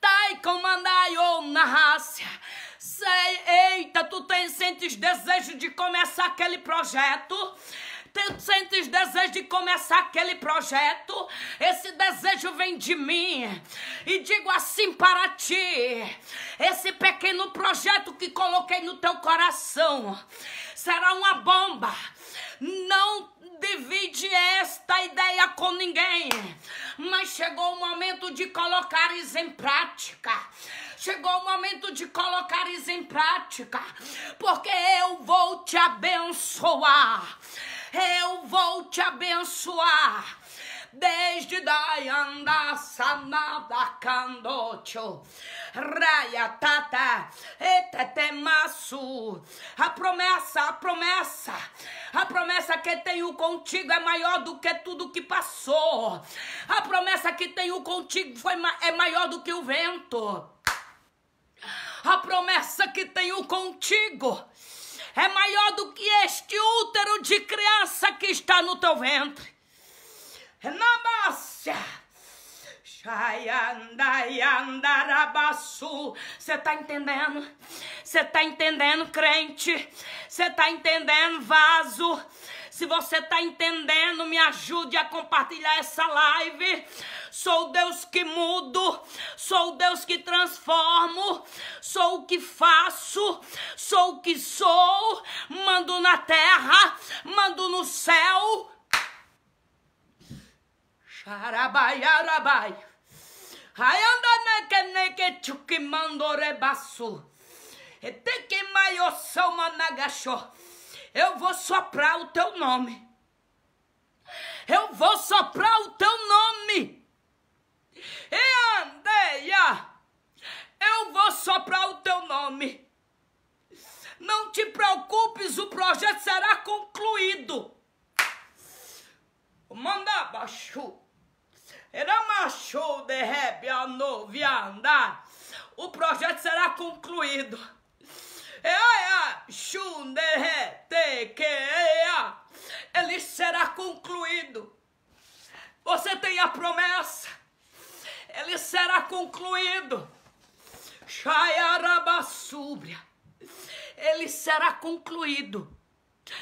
Tai comandai ou Sei, eita, tu tens sentes desejo de começar aquele projeto tu sentes desejo de começar aquele projeto, esse desejo vem de mim e digo assim para ti: esse pequeno projeto que coloquei no teu coração será uma bomba. Não divide esta ideia com ninguém, mas chegou o momento de colocares em prática. Chegou o momento de colocares em prática, porque eu vou te abençoar. Eu vou te abençoar desde Dayanda Sanada Candocho, Raya Tata, Etetemasu. A promessa, a promessa, a promessa que tenho contigo é maior do que tudo que passou. A promessa que tenho contigo foi, é maior do que o vento. A promessa que tenho contigo é maior do que este útero de criança que está no teu ventre. Namasya. Xaiandaiandarabaçu. Você tá entendendo? Você tá entendendo, crente? Você tá entendendo, vaso? Se você tá entendendo, me ajude a compartilhar essa live. Sou o Deus que mudo, sou o Deus que transformo, sou o que faço, sou o que sou. Mando na terra, mando no céu. Carabai, arabai. Ayanda neke neke chuki mandore basu. Ete que maiossão managachó. Eu vou soprar o teu nome. Eu vou soprar o teu nome. E andeia. Eu vou soprar o teu nome. Não te preocupes, o projeto será concluído. Manda abaixo. Ramachou de Rebiano andar O projeto será concluído. É, é, é, Ele será concluído. Você tem a promessa. Ele será concluído. Chayarabassúbria. Ele será concluído.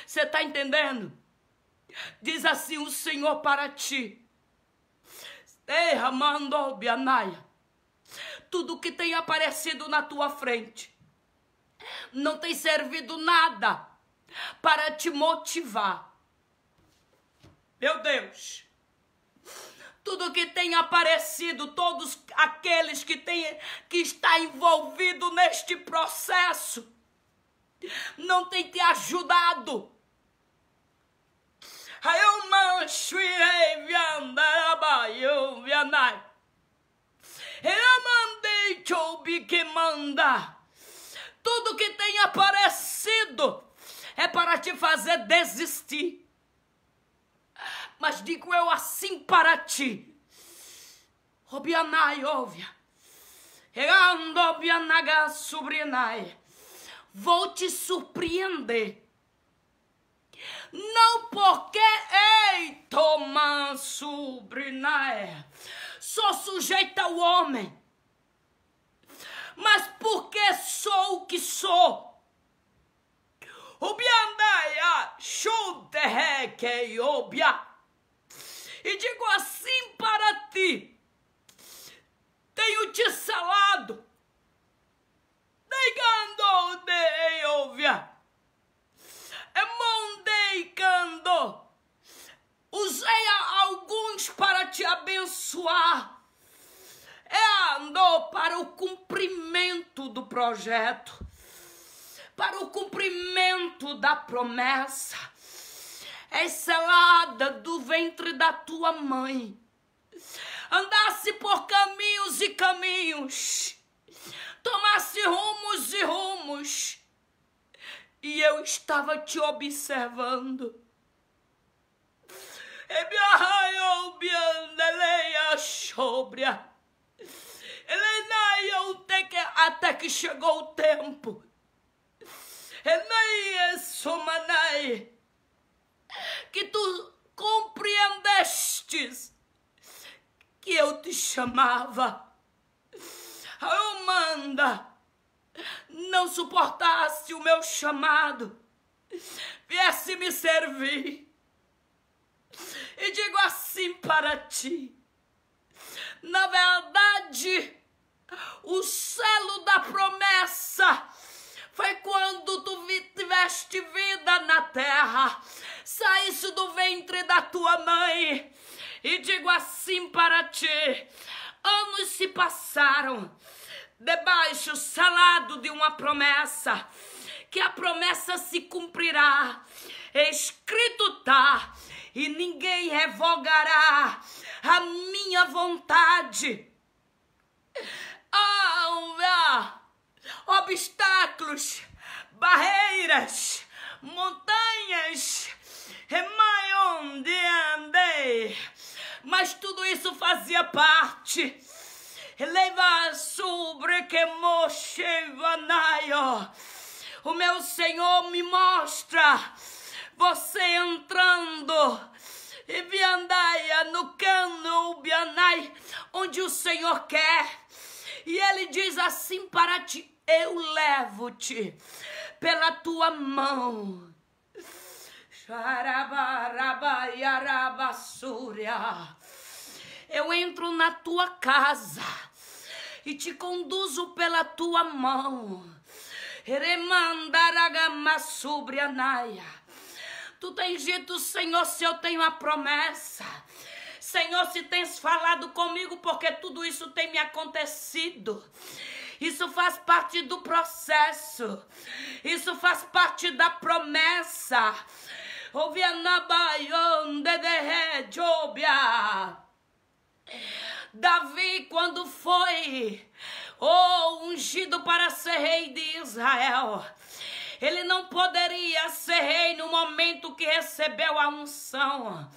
Você está entendendo? Diz assim o Senhor para ti. Ei, Ramando tudo que tem aparecido na tua frente não tem servido nada para te motivar. Meu Deus, tudo que tem aparecido, todos aqueles que têm que está envolvido neste processo, não tem te ajudado 还有梦水来远的吧，有远的，era mandei chobi que manda. Tudo que tem aparecido é para te fazer desistir. Mas digo eu assim para ti. Obianai, óvia. Erando, Obianaga, sobrinai. Vou te surpreender não porque ei toman subrinae sou sujeita ao homem, mas porque sou o que sou. Obiandaia, que obia. E digo assim para ti: tenho te salado, negando de obia. Mondeicando. Usei alguns para te abençoar. É andou para o cumprimento do projeto, para o cumprimento da promessa. É selada do ventre da tua mãe. Andasse por caminhos e caminhos tomasse rumos e rumos, e eu estava te observando. E me arranhou biandeleia sobria. Ele até que chegou o tempo. Enai somanai que tu compreendestes que eu te chamava. Eu manda não suportasse o meu chamado, viesse me servir. E digo assim para ti: na verdade, o selo da promessa foi quando tu tiveste vida na terra, saísse do ventre da tua mãe. E digo assim para ti: anos se passaram debaixo selado de uma promessa, que a promessa se cumprirá. Escrito tá, e ninguém revogará a minha vontade. Oh, ah, obstáculos, barreiras, montanhas, é mãe onde andei, mas tudo isso fazia parte Leva sobre que mochevanaio. O meu Senhor me mostra você entrando e biandaia no cano bianai, onde o Senhor quer. E ele diz assim para ti: Eu levo-te pela tua mão. Eu entro na tua casa e te conduzo pela tua mão. Tu tens dito, Senhor, se eu tenho a promessa. Senhor, se tens falado comigo, porque tudo isso tem me acontecido. Isso faz parte do processo. Isso faz parte da promessa. onde de Jobia. Davi, quando foi oh, ungido para ser rei de Israel, ele não poderia ser rei no momento que recebeu a unção.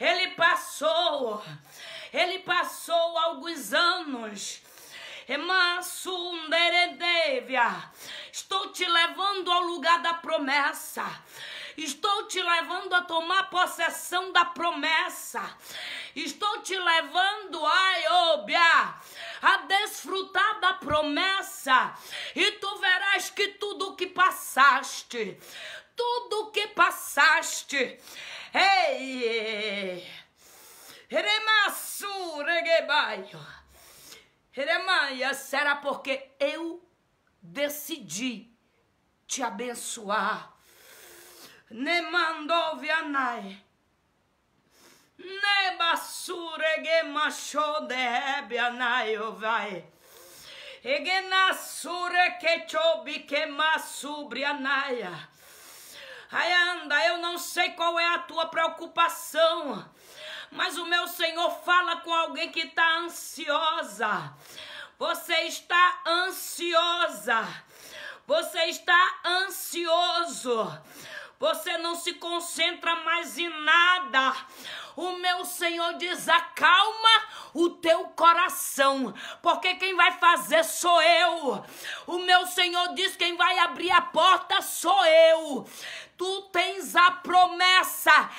Ele passou, ele passou alguns anos. Estou te levando ao lugar da promessa. Estou te levando a tomar possessão da promessa. Estou te levando, Aiobia, a desfrutar da promessa. E tu verás que tudo o que passaste, tudo o que passaste, ei, Remassu regebaio, Remaia, será porque eu decidi te abençoar. nem via vianai. Nebasurege macho de hebia naio vai. Egenasure que chobi que Ai Ayanda, eu não sei qual é a tua preocupação, mas o meu Senhor fala com alguém que está ansiosa. Você está ansiosa. Você está ansioso. Você não se concentra mais em nada o meu Senhor diz: acalma o teu coração, porque quem vai fazer sou eu. O meu Senhor diz: quem vai abrir a porta sou eu. Tu tens a promessa,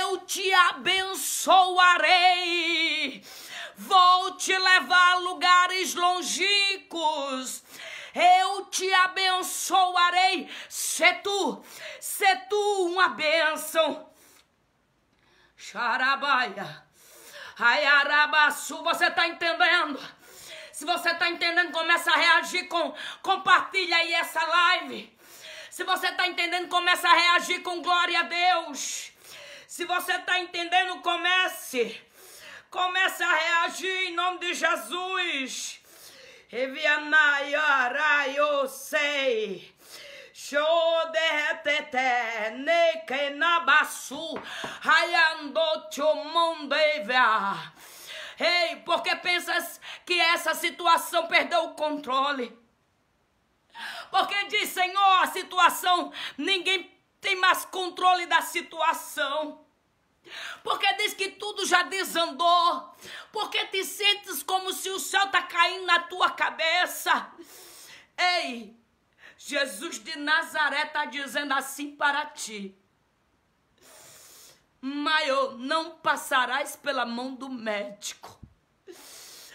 eu te abençoarei, vou te levar a lugares longínquos eu te abençoarei. Se tu, se tu uma bênção. Xarabaia. Ayarabaçu, você tá entendendo? Se você tá entendendo, começa a reagir com compartilha aí essa live. Se você tá entendendo, começa a reagir com glória a Deus. Se você tá entendendo, comece. Comece a reagir em nome de Jesus. eu sei. Shodehetete neke nabasu hayando chomondevia. Ei, porque pensas que essa situação perdeu o controle? Porque diz, Senhor, a situação, ninguém tem mais controle da situação. Porque diz que tudo já desandou. Porque te sentes como se o céu está caindo na tua cabeça. Ei, Jesus de Nazaré está dizendo assim para ti. Maior, não passarás pela mão do médico.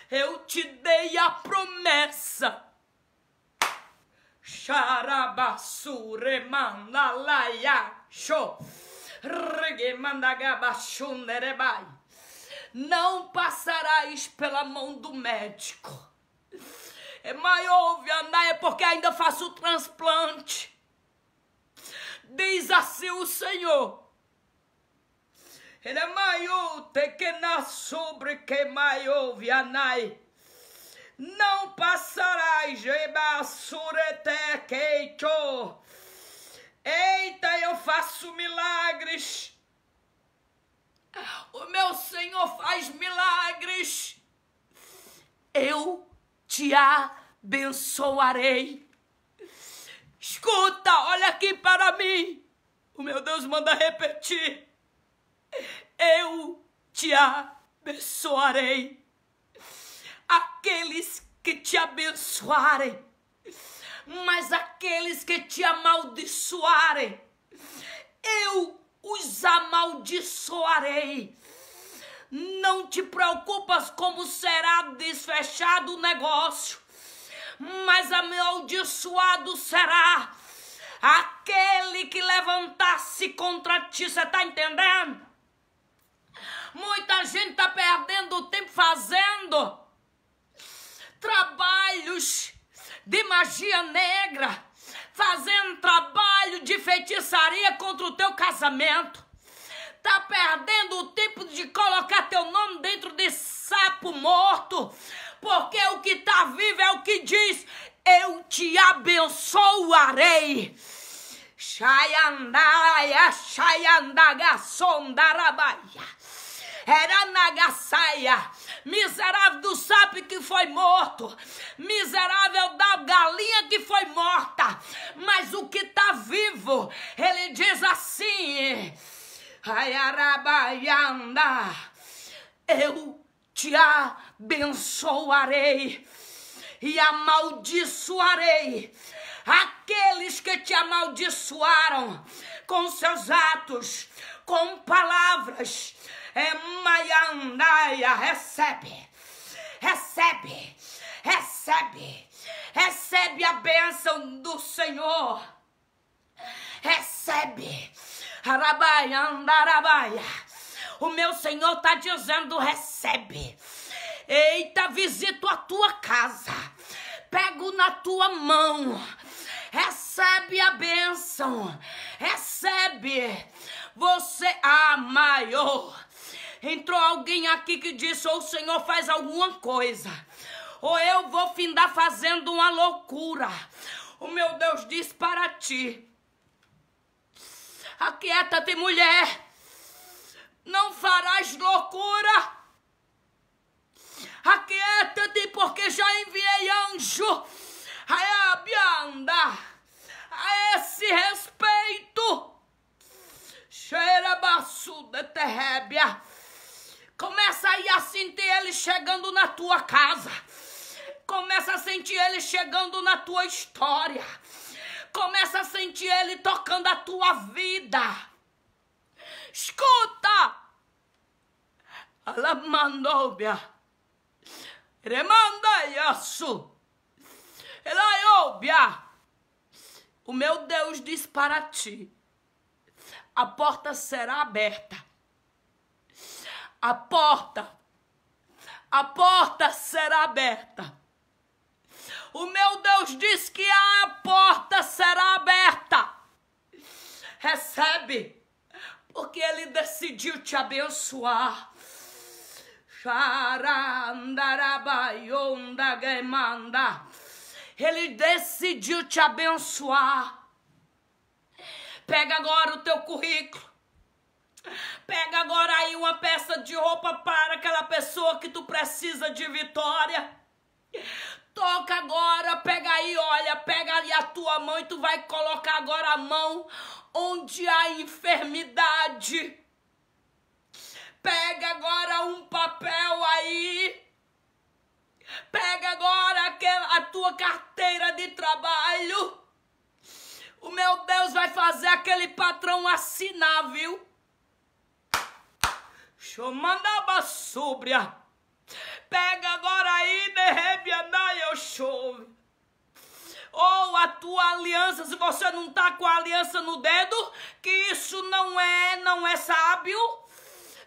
Eu te dei a promessa. Xarabassure mandalaia show. Não passarás pela mão do médico. É maior ouve, Ana, é porque ainda faço o transplante. Diz assim o Senhor. Ele é maior, que na sobre que é maior, Anai. Não passarás, Jebasurete, queito. Eita, eu faço milagres. O meu Senhor faz milagres. Eu te abençoarei. Escuta, olha aqui para mim. O meu Deus manda repetir. Eu te abençoarei. Aqueles que te abençoarem, mas aqueles que te amaldiçoarem, eu os amaldiçoarei não te preocupas como será desfechado o negócio, mas amaldiçoado será aquele que levantar-se contra ti. Você está entendendo? Muita gente está perdendo tempo fazendo trabalhos de magia negra, fazendo trabalho de feitiçaria contra o teu casamento Tá perdendo o tempo de colocar teu nome dentro de sapo morto. Porque o que tá vivo é o que diz: Eu te abençoarei. Xaiandaia, Xaiandaga, Sondarabaia. Era Nagassaia, miserável do sapo que foi morto, miserável da galinha que foi morta, mas o que está vivo, ele diz assim. Ayarabaianda, eu te abençoarei e amaldiçoarei aqueles que te amaldiçoaram com seus atos, com palavras. É Maiandaia, recebe, recebe, recebe, recebe a bênção do Senhor. Recebe o meu Senhor está dizendo: recebe. Eita, visito a tua casa. Pego na tua mão. Recebe a bênção. Recebe. Você a ah, maior. Entrou alguém aqui que disse: ou o Senhor faz alguma coisa, ou eu vou findar fazendo uma loucura. O meu Deus diz para ti: Aquieta-te, mulher. Não farás loucura. Aquieta-te, porque já enviei anjo a Abianda a esse respeito. Cheira baçuda, terrébia. Começa aí a sentir ele chegando na tua casa. Começa a sentir ele chegando na tua história. Começa a sentir ele tocando a tua vida. Escuta! Ela mandou Remanda isso. Ela é óbvia. O meu Deus diz para ti: a porta será aberta. A porta, a porta será aberta. O meu Deus diz que a porta será aberta. Recebe, porque ele decidiu te abençoar. Ele decidiu te abençoar. Pega agora o teu currículo. Pega agora aí uma peça de roupa para aquela pessoa que tu precisa de vitória. Toca agora, pega aí, olha, pega ali a tua mão e tu vai colocar agora a mão onde há enfermidade. Pega agora um papel aí. Pega agora aquela, a tua carteira de trabalho. O meu Deus vai fazer aquele patrão assinar, viu? Chomandaba sobria pega agora aí, né, eu chove. Ou oh, a tua aliança, se você não tá com a aliança no dedo, que isso não é, não é sábio.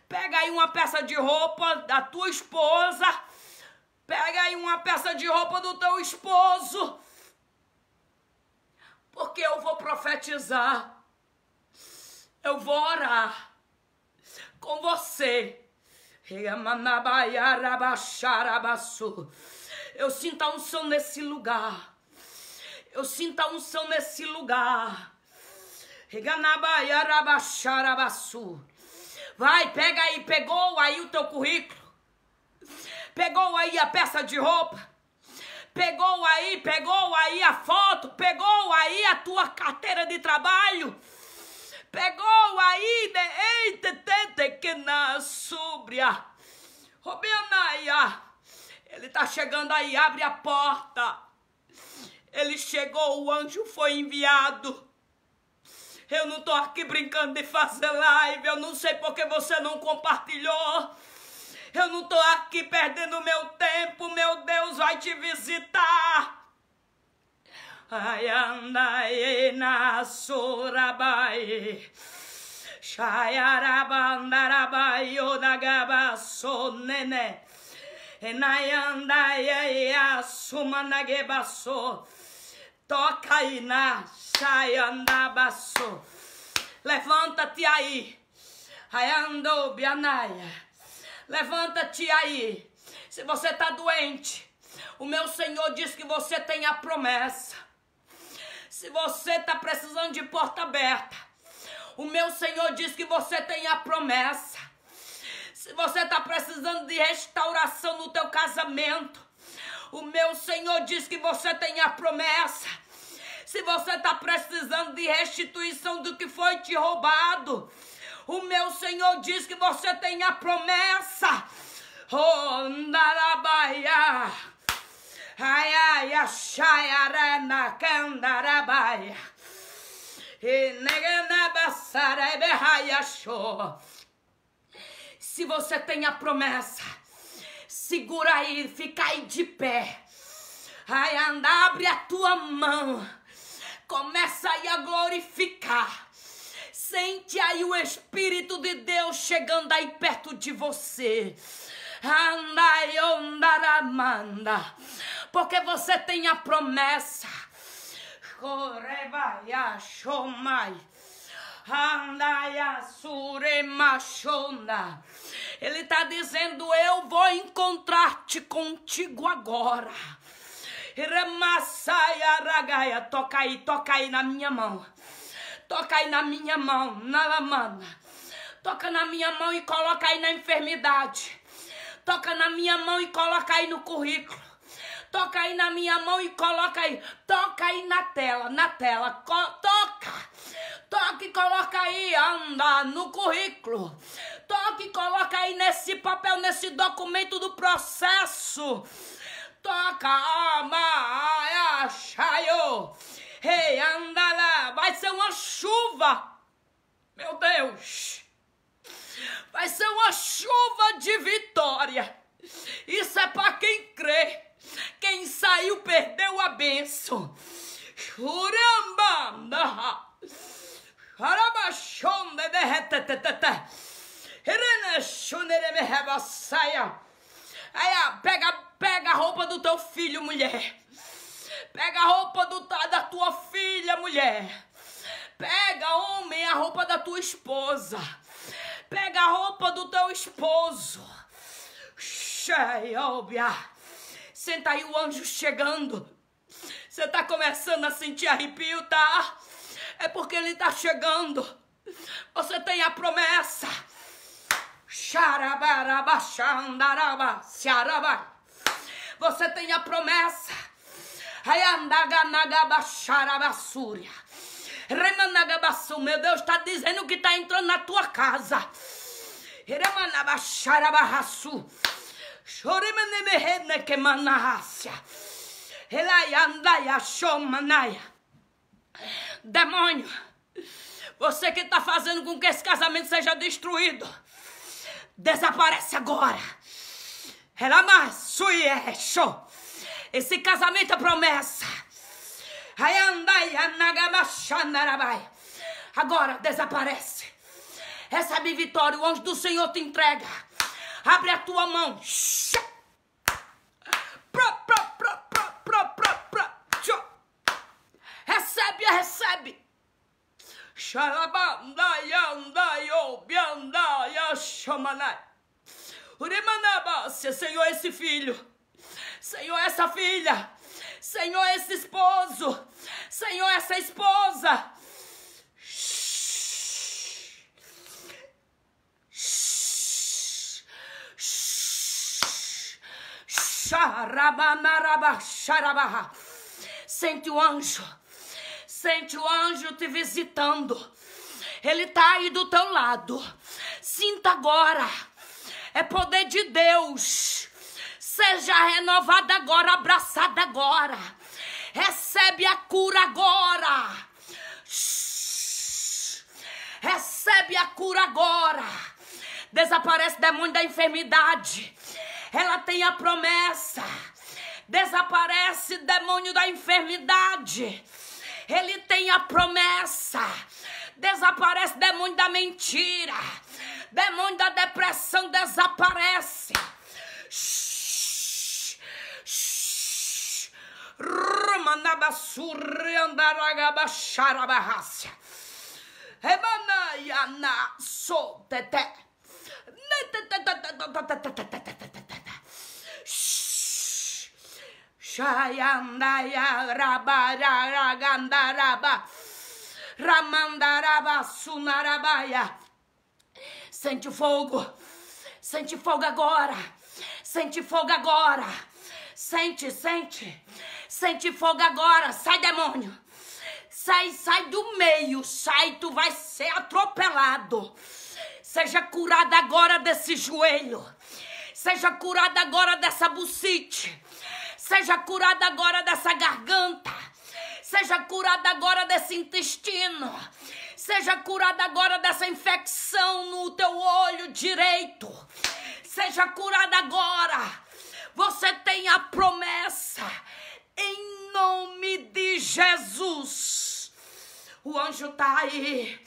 Pega aí uma peça de roupa da tua esposa. Pega aí uma peça de roupa do teu esposo. Porque eu vou profetizar. Eu vou orar com você eu sinto a unção nesse lugar. Eu sinto a unção nesse lugar. Vai, pega aí, pegou aí o teu currículo. Pegou aí a peça de roupa. Pegou aí, pegou aí a foto, pegou aí a tua carteira de trabalho. Pegou aí, né? Eita, tente que na súbria. Robenaia, ele tá chegando aí, abre a porta. Ele chegou, o anjo foi enviado. Eu não tô aqui brincando de fazer live, eu não sei porque você não compartilhou. Eu não tô aqui perdendo meu tempo, meu Deus vai te visitar. Ayandaye na sorabaye. Shayarabandarabayo dagabaso nene. Enayandaye asumanagebaso. Toca aí na Shayandabaso. Levanta-te aí. Ayando bianaya Levanta-te aí. Se você está doente, o meu Senhor diz que você tem a promessa. Se você está precisando de porta aberta, o meu Senhor diz que você tem a promessa. Se você está precisando de restauração no teu casamento, o meu Senhor diz que você tem a promessa. Se você está precisando de restituição do que foi te roubado, o meu Senhor diz que você tem a promessa. Oh, Narabaiá. Hayaya shayarana kandarabaya. Se você tem a promessa, segura aí, fica aí de pé. Ai, anda, abre a tua mão. Começa aí a glorificar. Sente aí o Espírito de Deus chegando aí perto de você. Anda, ondaramanda. manda porque você tem a promessa. Ele está dizendo: Eu vou encontrar-te contigo agora. toca aí, toca aí na minha mão. Toca aí na minha mão, na lamana. Toca na minha mão e coloca aí na enfermidade. Toca na minha mão e coloca aí no currículo. Toca aí na minha mão e coloca aí. Toca aí na tela, na tela. toca. Toca e coloca aí, anda no currículo. Toca e coloca aí nesse papel, nesse documento do processo. Toca, ama, achaio. Rei, anda lá. Vai ser uma chuva. Meu Deus. Vai ser uma chuva de vitória. Isso é para quem crê. Quem saiu perdeu a benção. Uramba! Arabashonde derretetetete. Renashonere mehebassaya. Aí, pega, pega a roupa do teu filho, mulher. Pega a roupa do, da tua filha, mulher. Pega, homem, a roupa da tua esposa. Pega a roupa do teu esposo. Xeiobia. Senta aí o anjo chegando. Você tá começando a sentir arrepio, tá? É porque ele tá chegando. Você tem a promessa. Você tem a promessa. Meu Deus está dizendo que está entrando na tua casa que Demônio, você que está fazendo com que esse casamento seja destruído, desaparece agora. Esse casamento é promessa. Agora desaparece. Recebe vitória, o anjo do Senhor te entrega. Abre a tua mão. Recebe, recebe. Senhor, esse filho. Senhor, essa filha. Senhor, esse esposo. Senhor, essa esposa. Sente o anjo, sente o anjo te visitando. Ele está aí do teu lado. Sinta agora. É poder de Deus. Seja renovada agora, abraçada agora. Recebe a cura agora. Recebe a cura agora. Desaparece demônio da enfermidade ela tem a promessa. Desaparece demônio da enfermidade. Ele tem a promessa. Desaparece demônio da mentira. Demônio da depressão desaparece. Shhh, shhh. Emana yana so tete. Shayandaya Rabararagandaraba Ramandaraba Sunarabaya. Sente fogo, sente fogo agora, sente fogo agora, sente, sente, sente fogo agora, sai demônio, sai, sai do meio, sai, tu vai ser atropelado. Seja curada agora desse joelho. Seja curada agora dessa bucite. Seja curada agora dessa garganta. Seja curada agora desse intestino. Seja curada agora dessa infecção no teu olho direito. Seja curada agora. Você tem a promessa. Em nome de Jesus. O anjo tá aí.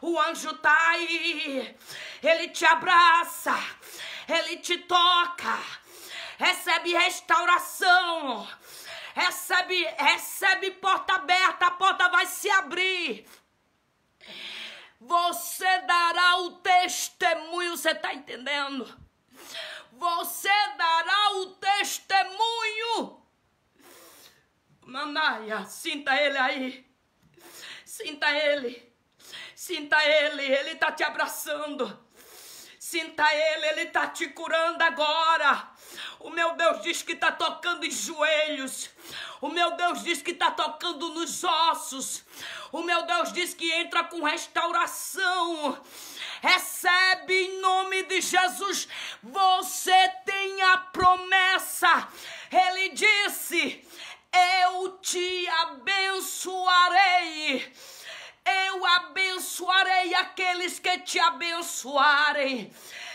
O anjo tá aí. Ele te abraça. Ele te toca recebe restauração, recebe, recebe porta aberta, a porta vai se abrir. Você dará o testemunho, você está entendendo? Você dará o testemunho. Manaia, sinta ele aí. Sinta ele. Sinta ele, ele está te abraçando. Sinta ele, ele está te curando agora. O meu Deus diz que está tocando em joelhos. O meu Deus diz que está tocando nos ossos. O meu Deus diz que entra com restauração. Recebe em nome de Jesus. Você tem a promessa. Ele disse: Eu te abençoarei. Eu abençoarei aqueles que te abençoarem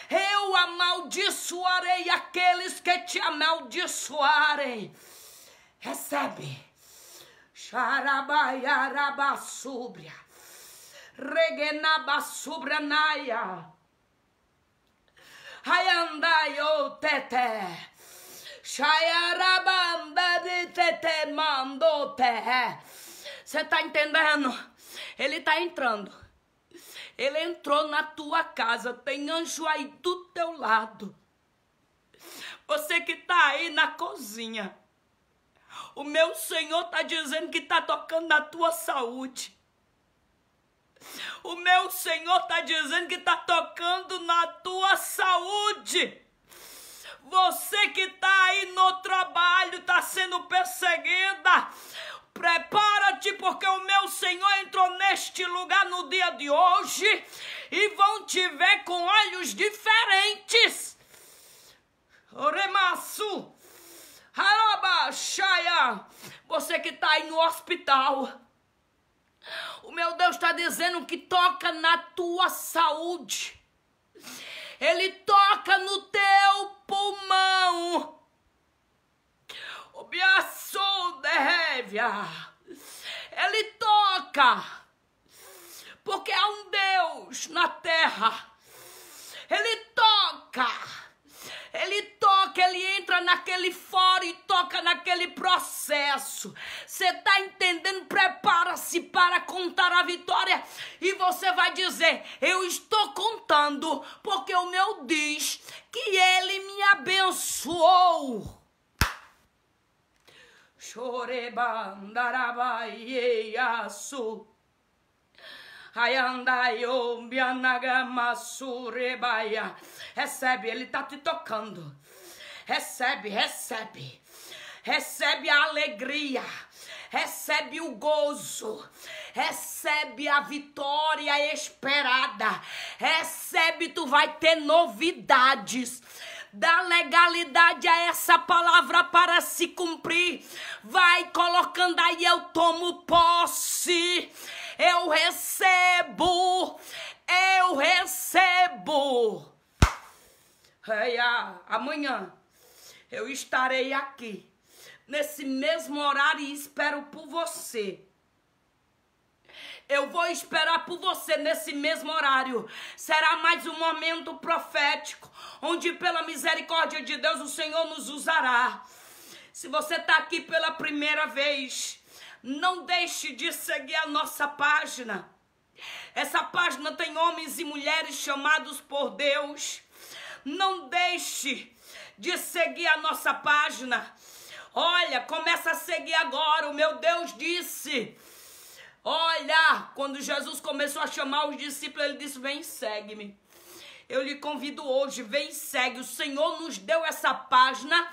eu amaldiçoarei aqueles que te amaldiçoarem. Recebe. Xarabaiarabasúbria. Regenabasubranaya. Hayandayo tete. Xaiarabanda de tete mandote. Você tá entendendo? Ele tá entrando. Ele entrou na tua casa, tem anjo aí do teu lado. Você que está aí na cozinha, o meu Senhor está dizendo que está tocando na tua saúde. O meu Senhor está dizendo que está tocando na tua saúde. Você que está aí no trabalho, está sendo perseguida. Prepara-te, porque o meu Senhor entrou neste lugar no dia de hoje e vão te ver com olhos diferentes. Oremaçu, Harabaxaia, você que está aí no hospital. O meu Deus está dizendo que toca na tua saúde. Ele toca no teu pulmão. Ele toca, porque há um Deus na terra. Ele toca, ele toca, ele entra naquele fora e toca naquele processo. Você está entendendo? Prepara-se para contar a vitória e você vai dizer: Eu estou contando, porque o meu diz que ele me abençoou. Şore bandarabaiye yasu. Recebe, ele tá te tocando. Recebe, recebe. Recebe a alegria. Recebe o gozo recebe a vitória esperada, recebe, tu vai ter novidades, Dá legalidade a essa palavra para se cumprir. Vai colocando aí, eu tomo posse. Eu recebo. Eu recebo. É, amanhã eu estarei aqui, nesse mesmo horário, e espero por você. Eu vou esperar por você nesse mesmo horário. Será mais um momento profético, onde pela misericórdia de Deus o Senhor nos usará. Se você está aqui pela primeira vez, não deixe de seguir a nossa página. Essa página tem homens e mulheres chamados por Deus. Não deixe de seguir a nossa página. Olha, começa a seguir agora. O meu Deus disse Olha, quando Jesus começou a chamar os discípulos, ele disse: Vem, segue-me. Eu lhe convido hoje, vem, segue. O Senhor nos deu essa página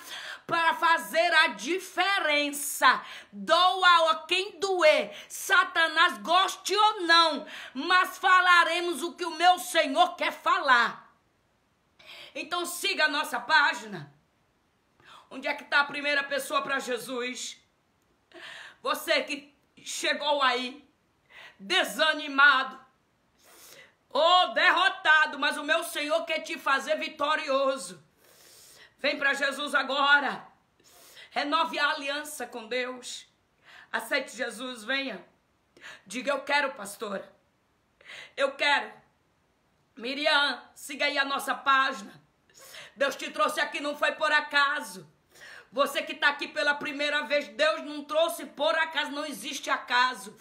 para fazer a diferença. Doa a quem doer, Satanás goste ou não, mas falaremos o que o meu Senhor quer falar. Então siga a nossa página. Onde é que está a primeira pessoa para Jesus? Você que chegou aí, desanimado, ou derrotado, mas o meu Senhor quer te fazer vitorioso. Vem para Jesus agora. Renove a aliança com Deus. Aceite Jesus, venha. Diga eu quero, pastora. Eu quero. Miriam, siga aí a nossa página. Deus te trouxe aqui não foi por acaso. Você que está aqui pela primeira vez, Deus não trouxe por acaso, não existe acaso.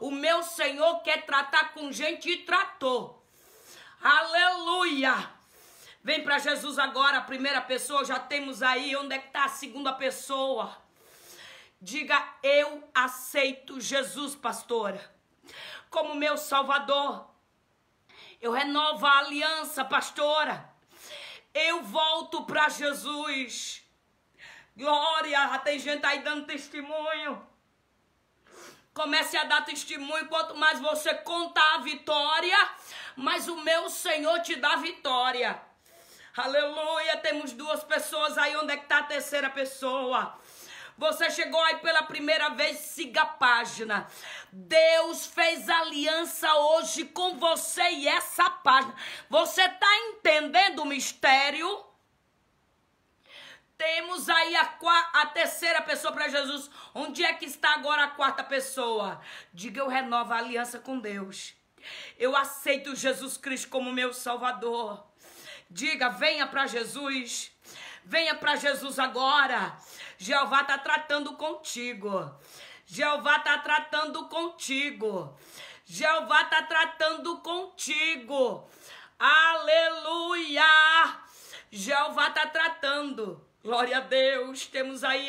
O meu Senhor quer tratar com gente e tratou. Aleluia! Vem para Jesus agora, a primeira pessoa, já temos aí. Onde é que está a segunda pessoa? Diga, eu aceito Jesus, pastora, como meu salvador. Eu renovo a aliança, pastora. Eu volto para Jesus. Glória, tem gente aí dando testemunho. Comece a dar testemunho. Quanto mais você contar a vitória, mais o meu Senhor te dá vitória. Aleluia. Temos duas pessoas aí. Onde é que está a terceira pessoa? Você chegou aí pela primeira vez, siga a página. Deus fez aliança hoje com você e essa página. Você está entendendo o mistério? Temos aí a, a terceira pessoa para Jesus. Onde é que está agora a quarta pessoa? Diga eu renovo a aliança com Deus. Eu aceito Jesus Cristo como meu Salvador. Diga, venha para Jesus. Venha para Jesus agora. Jeová está tratando contigo. Jeová está tratando contigo. Jeová está tratando contigo. Aleluia! Jeová está tratando. Glória a Deus. Temos aí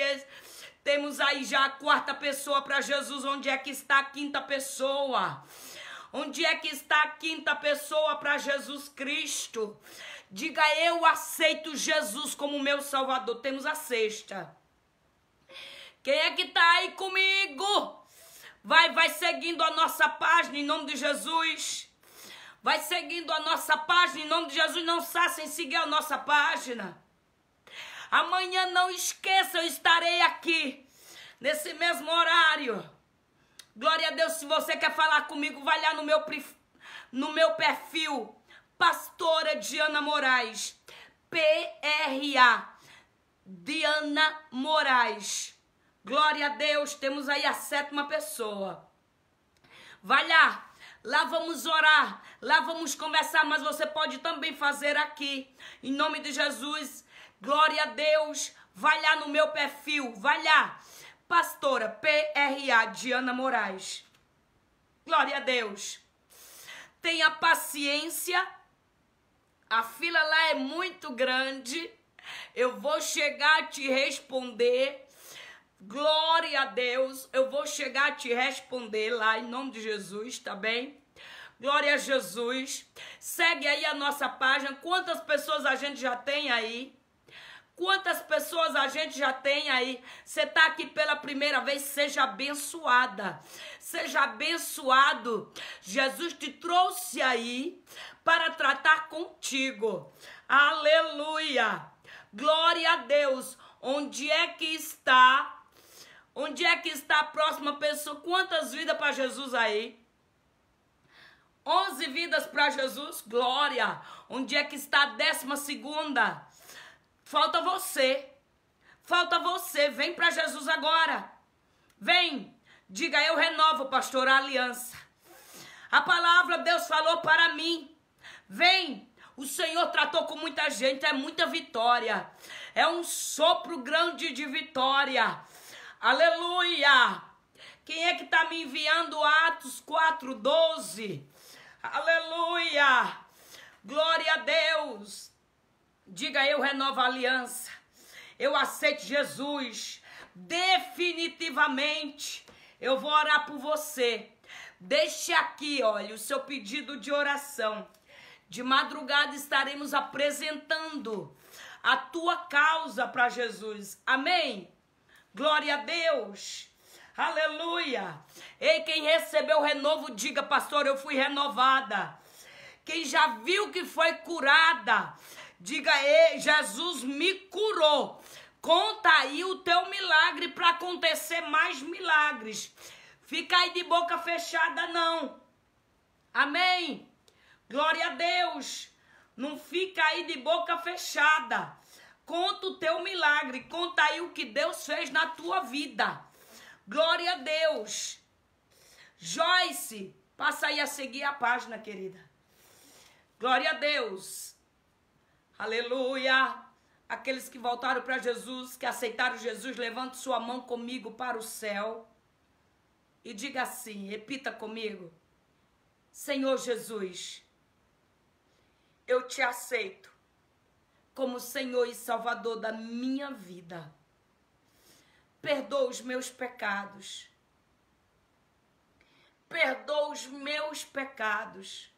temos aí já a quarta pessoa para Jesus. Onde é que está a quinta pessoa? Onde é que está a quinta pessoa para Jesus Cristo? Diga eu aceito Jesus como meu Salvador. Temos a sexta. Quem é que está aí comigo? Vai, vai seguindo a nossa página em nome de Jesus. Vai seguindo a nossa página em nome de Jesus. Não sem seguir a nossa página. Amanhã não esqueça, eu estarei aqui, nesse mesmo horário. Glória a Deus, se você quer falar comigo, vai lá no meu, no meu perfil, Pastora Diana Moraes, P-R-A, Diana Moraes. Glória a Deus, temos aí a sétima pessoa. Vai lá, lá vamos orar, lá vamos conversar, mas você pode também fazer aqui. Em nome de Jesus, Glória a Deus. Vai lá no meu perfil, vai lá. Pastora PRA Diana Moraes. Glória a Deus. Tenha paciência. A fila lá é muito grande. Eu vou chegar a te responder. Glória a Deus. Eu vou chegar a te responder lá em nome de Jesus, tá bem? Glória a Jesus. Segue aí a nossa página. Quantas pessoas a gente já tem aí? Quantas pessoas a gente já tem aí? Você está aqui pela primeira vez, seja abençoada. Seja abençoado. Jesus te trouxe aí para tratar contigo. Aleluia. Glória a Deus. Onde é que está? Onde é que está a próxima pessoa? Quantas vidas para Jesus aí? 11 vidas para Jesus, glória. Onde é que está a décima segunda? Falta você. Falta você. Vem para Jesus agora. Vem. Diga, eu renovo, pastor, a aliança. A palavra Deus falou para mim. Vem. O Senhor tratou com muita gente. É muita vitória. É um sopro grande de vitória. Aleluia. Quem é que está me enviando Atos 12? Aleluia. Glória a Deus. Diga eu renovo a aliança. Eu aceito Jesus. Definitivamente eu vou orar por você. Deixe aqui, olha, o seu pedido de oração. De madrugada estaremos apresentando a tua causa para Jesus. Amém? Glória a Deus. Aleluia. Ei, quem recebeu o renovo, diga, pastor, eu fui renovada. Quem já viu que foi curada, Diga, aí, Jesus me curou. Conta aí o teu milagre para acontecer mais milagres. Fica aí de boca fechada, não. Amém. Glória a Deus. Não fica aí de boca fechada. Conta o teu milagre. Conta aí o que Deus fez na tua vida. Glória a Deus. Joyce, passa aí a seguir a página, querida. Glória a Deus. Aleluia! Aqueles que voltaram para Jesus, que aceitaram Jesus, levante sua mão comigo para o céu e diga assim: repita comigo. Senhor Jesus, eu te aceito como Senhor e Salvador da minha vida. Perdoa os meus pecados. Perdoa os meus pecados.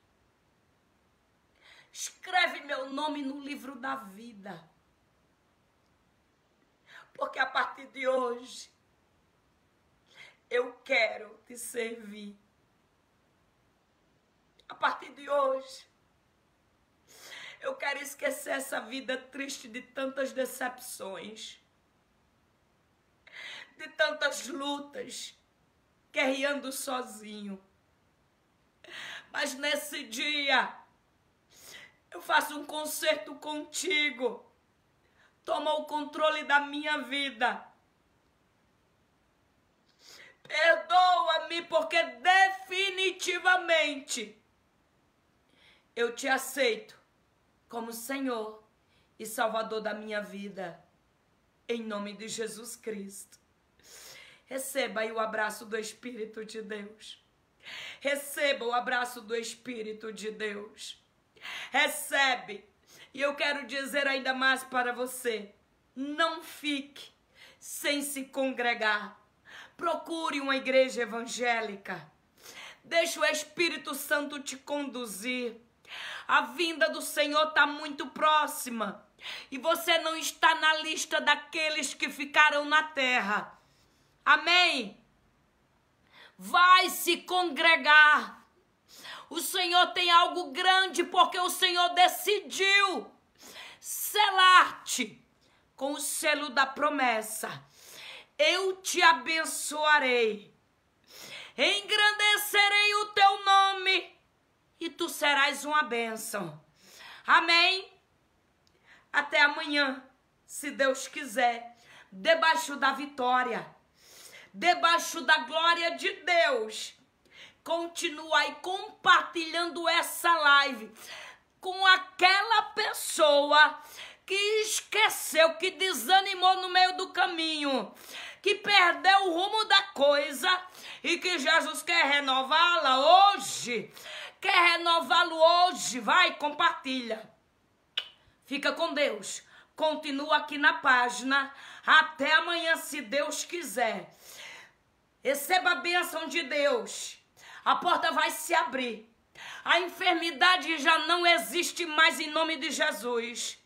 Escreve meu nome no livro da vida. Porque a partir de hoje, eu quero te servir. A partir de hoje, eu quero esquecer essa vida triste de tantas decepções, de tantas lutas, guerreando sozinho. Mas nesse dia, eu faço um concerto contigo. Toma o controle da minha vida. Perdoa-me, porque definitivamente eu te aceito como Senhor e Salvador da minha vida. Em nome de Jesus Cristo. Receba aí o abraço do Espírito de Deus. Receba o abraço do Espírito de Deus. Recebe. E eu quero dizer ainda mais para você: não fique sem se congregar. Procure uma igreja evangélica. Deixe o Espírito Santo te conduzir. A vinda do Senhor está muito próxima. E você não está na lista daqueles que ficaram na terra. Amém? Vai se congregar o Senhor tem algo grande porque o Senhor decidiu selar-te com o selo da promessa. Eu te abençoarei, engrandecerei o teu nome e tu serás uma bênção. Amém. Até amanhã, se Deus quiser, debaixo da vitória, debaixo da glória de Deus Continua aí compartilhando essa live com aquela pessoa que esqueceu, que desanimou no meio do caminho, que perdeu o rumo da coisa e que Jesus quer renová-la hoje. Quer renová-lo hoje? Vai, compartilha. Fica com Deus. Continua aqui na página. Até amanhã, se Deus quiser. Receba a bênção de Deus a porta vai se abrir. A enfermidade já não existe mais em nome de Jesus.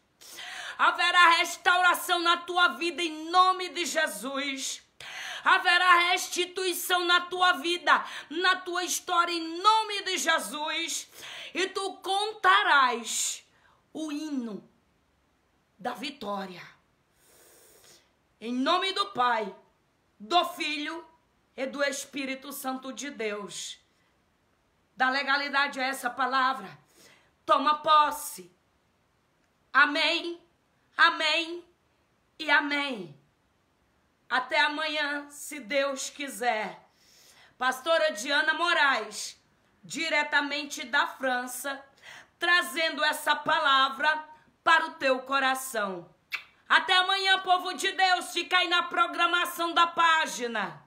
Haverá restauração na tua vida em nome de Jesus haverá restituição na tua vida, na tua história, em nome de Jesus. E tu contarás o hino da vitória. Em nome do Pai, do Filho e do Espírito Santo de Deus da legalidade a essa palavra. Toma posse. Amém, amém e amém. Até amanhã, se Deus quiser. Pastora Diana Moraes, diretamente da França, trazendo essa palavra para o teu coração. Até amanhã, povo de Deus. Fica aí na programação da página.